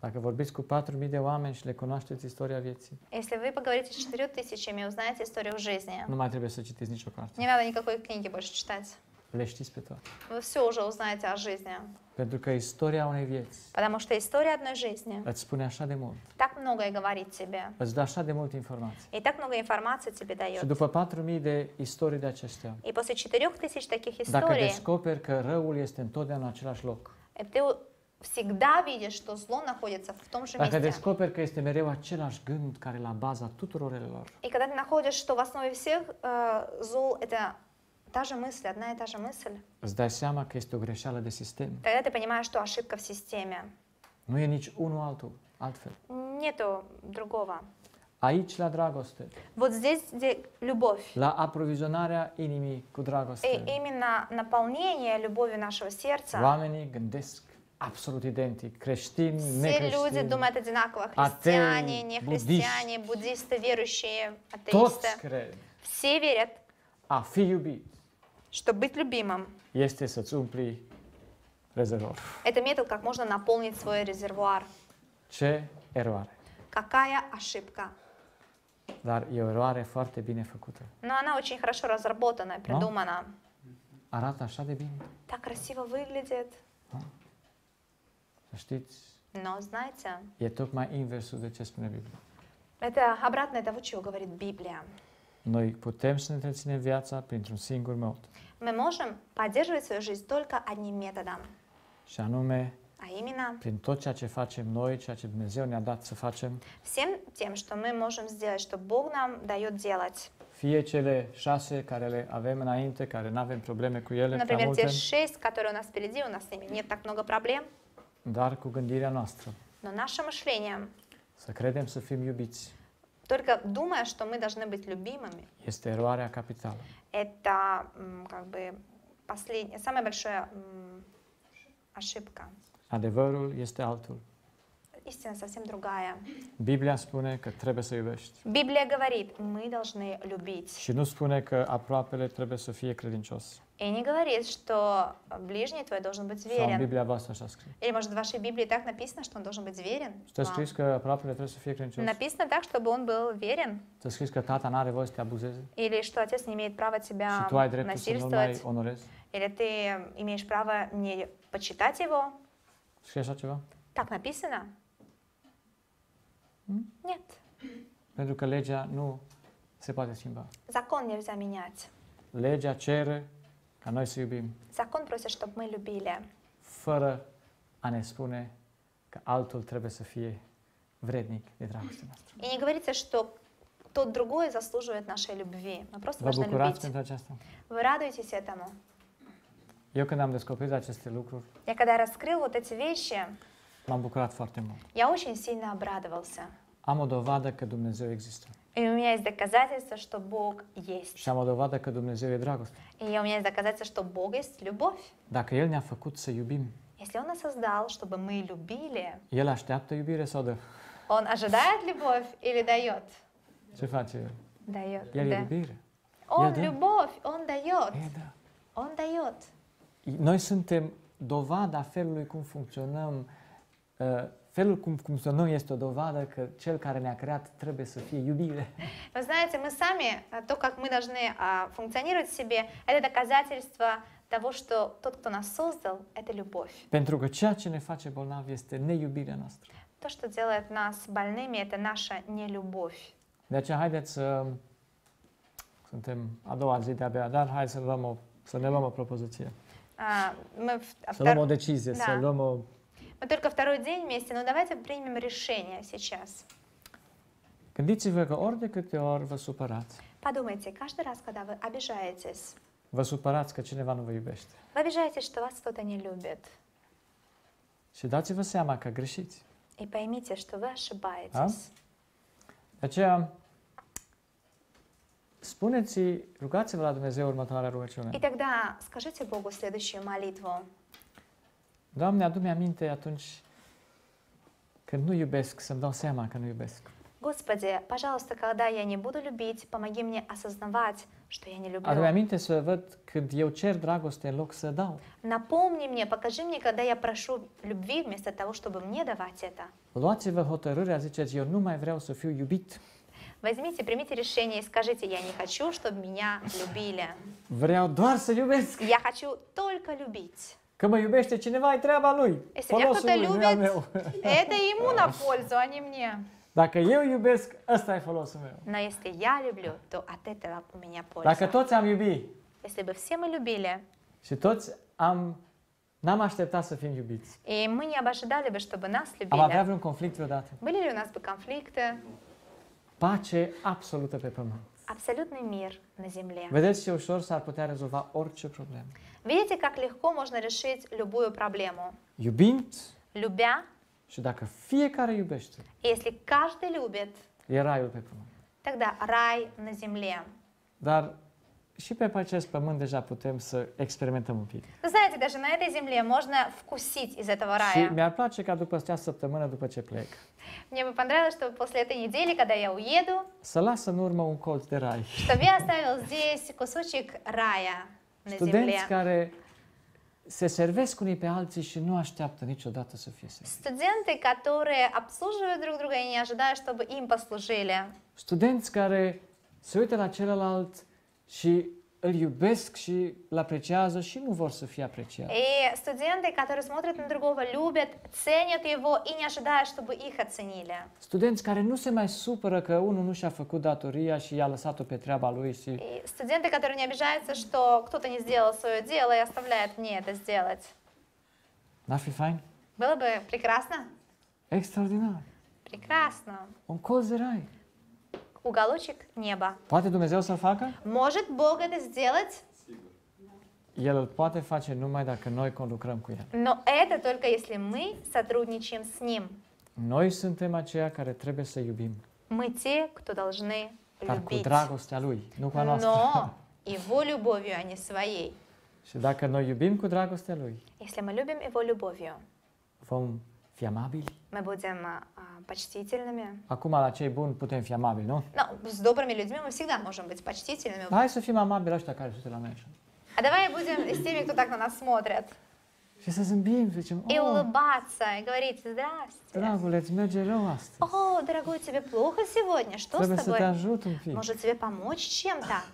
Dacă vorbiți cu 4.000 de oameni și le cunoașteți istoria vieții. Если вы поговорите с 4000 и узнаете историю жизни. Nu mai trebuie să citiți nicio carte. Не надо никакой книги больше читать. Le știți pe toate. Вы все уже узнаете о жизни. Pentru că istoria unei vieți Потому что история одной жизни îți spune așa de mult, так многое говорит тебе. îți dă așa de mult informații. И так много информации тебе Și дает. după 4.000 de istorii de acestea, И после четырех тысяч таких dacă историй descoperi că răul este întotdeauna în același loc, э, ты у- всегда видишь, что зло находится в том же dacă месте. descoperi că este mereu același gând care e la baza tuturor relelor, И когда ты находишь, что в основе всех э, зол это Та же мысль, одна и та же мысль. Îți dai seama că este Тогда ты понимаешь, что ошибка в системе. Ну я e nici unul altul, altfel. Нету другого. А и чла драгосте. Вот здесь где любовь. Ла aprovizionarea inimii ку драгосте. И именно наполнение любовью нашего сердца. Oamenii gândesc absolut identic, creștini, Все люди думают одинаково, христиане, не христиане, буддисты, верующие, атеисты. Все верят. А фи iubit чтобы быть любимым. Este să-ți umpli rezervorul. Это метод, как можно наполнить свой резервуар. Ce eroare. Какая ошибка. Dar e o eroare foarte bine făcută. Но она очень хорошо разработана и придумана. Arată așa de bine. Так красиво выглядит. Știți? А? Но знаете? E tocmai inversul de ce spune Biblia. Это обратное того, чего говорит Библия. Noi putem să ne întreținem viața printr-un singur mod. Мы можем поддерживать свою жизнь только одним методом. Și anume, а именно, prin tot ceea ce facem noi, ceea ce Dumnezeu ne-a dat всем тем, что мы можем сделать, что Бог нам дает делать. Fie cele șase care le avem înainte, care nu avem probleme cu ele, Например, prea те шесть, которые у нас впереди, у нас с ними нет так много проблем, dar cu gândirea noastră. но наше мышление, Să credem să fim iubiți. только думая, что мы должны быть любимыми, Este eroarea capitală. это как бы последняя, самая большая ошибка. Adevărul este altul. истина совсем другая. Biblia spune că trebuie să iubești. Biblia говорит, мы должны любить. Și nu spune că aproapele trebuie să fie credincios. И не говорит, что ближний твой должен быть верен. Или, может, в вашей Библии так написано, что он должен быть верен Написано так, чтобы он был верен. Что тата Или что отец не имеет права тебя насильствовать. Или ты имеешь право не почитать его. Так написано. Нет. Pentru că legea nu se poate schimba. Закон нельзя менять. Legea cere ca noi să iubim. Закон просит, чтобы мы любили. Fără a ne spune că altul trebuie să fie vrednic de dragostea noastră. И не говорится, что тот другой заслуживает нашей любви. Но просто Vă нужно bucurați pentru любить. aceasta? Вы радуетесь этому? Eu când am descoperit aceste lucruri, Я когда раскрыл вот эти вещи, L-am bucurat foarte mult. Я очень сильно обрадовался. Am o dovadă că Dumnezeu există. И у меня есть доказательство, что Бог есть. Și am o dovadă că Dumnezeu e dragoste. И у меня есть доказательство, что Бог есть любовь. Dacă El ne-a făcut să iubim, Если Он нас создал, чтобы мы любили, El așteaptă iubire sau dă? Он ожидает любовь или дает? Ce face El? Дает. El да. e iubire. Он El любовь, Он дает. El da. Он дает. Noi suntem dovada felului cum funcționăm felul cum funcționăm este o dovadă că cel care ne-a creat trebuie să фie iubire. Вы знаете, мы сами, то, как мы должны функционировать в себе, это доказательство того, что тот, кто нас создал, это любовь. Pentru că ceea ce ne face bolnavi este neiubirea noastră. То, что делает нас больными, это наша нелюбовь. De aceea, haideți să... Suntem a doua zi de-abia, dar hai să, luăm o, să ne luăm o propoziție. А, мы в... Să luăm o decizie, da. să luăm o мы только второй день вместе, но давайте примем решение сейчас. Gândiți-vă că ori Подумайте, каждый раз, когда вы обижаетесь, Вас supărați că cineva nu vă iubește. вы обижаетесь, что вас кто-то не любит. Și вы vă как că И поймите, что вы ошибаетесь. De aceea, spuneți, ругаться vă la Dumnezeu următoarea rugăciune. И тогда скажите Богу следующую молитву. Doamne, adu-mi aminte atunci când nu iubesc, să-mi dau seama că nu iubesc. Господи, пожалуйста, когда я не буду любить, помоги мне осознавать, что я не люблю. Adu-mi aminte să văd când eu cer dragoste în loc să dau. Напомни мне, покажи мне, когда я прошу любви вместо того, чтобы мне давать это. Luați-vă hotărârea, ziceți, eu nu mai vreau să fiu iubit. Возьмите, примите решение и скажите, я не хочу, чтобы меня любили. Vreau doar să iubesc. Я хочу только любить. Că mă iubește cineva, e treaba lui. Este Folosul lui, nu al meu. E de imună на ani mie. Dacă eu iubesc, ăsta e folosul meu. Nu este, я люблю, то от этого у mine. польза. Dacă toți am iubit. este бы все мы любили. Și toți am N-am așteptat să fim iubiți. И мы не ожидали бы, чтобы нас любили. Am avea vreun conflict vreodată. Были ли au нас pe conflicte. Pace absolută pe pământ. абсолютный мир на земле. Vedeți ce ușor s-ar putea rezolva orice problemă. Видите, как легко можно решить любую проблему. Iubind. Любя. Și dacă fiecare iubește. Если каждый любит. E raiul pe pământ. Тогда рай на земле. Dar Și pe acest pământ deja putem să experimentăm un pic. Вы знаете, даже на этой земле можно вкусить из этого рая. Și mi-ar place ca după această săptămână, după ce plec, Мне бы понравилось, что после этой недели, когда я уеду, să las în urmă un colț de rai. чтобы я оставил здесь кусочек рая на земле. Studenți care se servesc unii pe alții și nu așteaptă niciodată să fie serviți. Studenți care обслуживают друг друга и не ожидают, чтобы им послужили. Studenți care se uită la celălalt și îl iubesc și îl apreciază și nu vor să fie apreciați. И студенты, которые смотрят на другого, любят, ценят его и не ожидают, чтобы их оценили. Studenți care nu se mai supără că unul nu și-a făcut datoria și i-a лăsat-o pe treaba lui și... И студенты, которые не обижаются, что кто-то не сделал свое дело и оставляет мне это сделать. N-ar fi fain? Было бы прекрасно. Extraordinar. Прекрасно. Un colț de rai. ugalocic neba. Poate Dumnezeu să facă? Может Бог это сделать? El îl poate face numai dacă noi conlucrăm cu El. Но это только если мы сотрудничаем с Ним. Noi suntem aceia care trebuie să iubim. Мы те, кто должны Dar cu любить. dragostea Lui, nu cu a noastră. Но Его любовью, а не своей. Și dacă noi iubim cu dragostea Lui, Если мы любим Его любовью, vom fi amabili, мы будем а, а, почтительными. Acum, la cei buni putem fi amabili, nu? No, с добрыми людьми мы всегда можем быть почтительными. Hai să fim amabili ăștia care se la noi А давай будем с теми, кто так на нас смотрят. Și să zâmbim, zicem, И улыбаться, и говорить, здрасте. Dragule, îți merge rău astăzi. О, дорогой, тебе плохо сегодня, что Trebuie с тобой? Să te ajut un pic. Может, тебе помочь чем-то?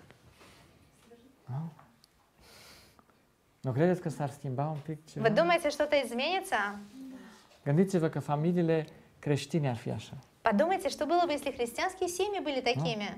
Nu credeți că s-ar schimba un pic ceva? Vă думаете, что-то изменится? Gândiți-vă că familiile creștine ar fi așa. Подумайте, что было бы, если христианские семьи были такими.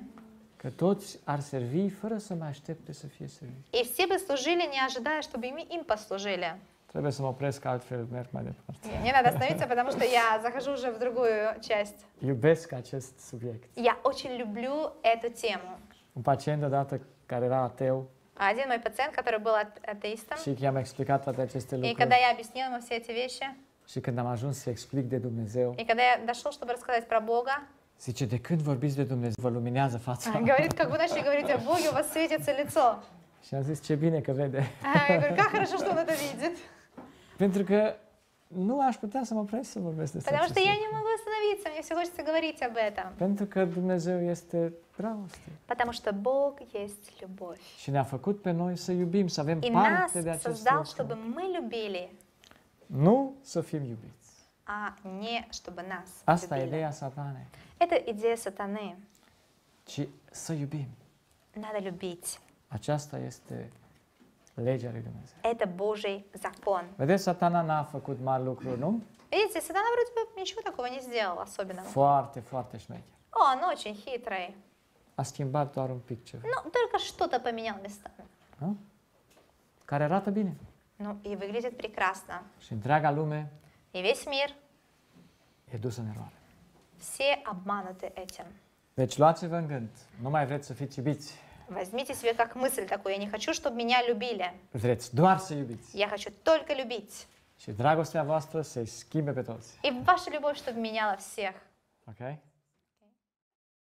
Că toți ar servi fără să mai aștepte să fie serviți. И все бы служили, не ожидая, чтобы им, им послужили. Trebuie să mă opresc, altfel merg mai departe. Мне надо остановиться, потому что я захожу уже в другую часть. Iubesc acest subiect. Я очень люблю эту тему. Un pacient odată care era ateu, а Один мой пациент, который был атеистом, și i и когда я объяснила ему все эти вещи, Și când am ajuns să explic de Dumnezeu, И когда я дошел, чтобы рассказать про Бога, zice, de când vorbiți de Dumnezeu, vă luminează fața. говорит, как вы начали говорить о Боге, у вас светится лицо. Și am zis, ce bine că vede. А, Я говорю, как хорошо, что он это видит. Pentru că nu aș putea să mă opresc să vorbesc despre Потому păi, что acest я lucru. не могу остановиться, мне все хочется говорить об этом. Pentru că Dumnezeu este dragoste. Потому что Бог есть любовь. Și ne-a făcut pe noi să iubim, să avem parte de acest lucru. И нас создал, чтобы мы любили. Ну, Софим любить. А не чтобы нас Asta e любили. идея сатаны. Это идея сатаны. Чи союбим. Надо любить. А часто есть legea lui Dumnezeu. Это Божий закон. Vedeți, сатана n-a фăcut mari lucruri, nu? Видите, сатана вроде бы ничего такого не сделал особенного. Foarte, foarte șmecher. Он очень хитрый. A schimbat doar un pic ceva. Ну, только что-то поменял местами. Da? А? Care arată bine. Ну, и выглядит прекрасно. Și întreaga lume и весь мир e dus în eroare. Все обмануты этим. Deci luați-vă în gând, nu mai vreți să fiți iubiți. Возьмите себе как мысль такую, я не хочу, чтобы меня любили. Vreți doar să iubiți. Я хочу только любить. Și dragostea voastră să schimbe pe toți. И ваша любовь, чтобы меняла всех. Okay?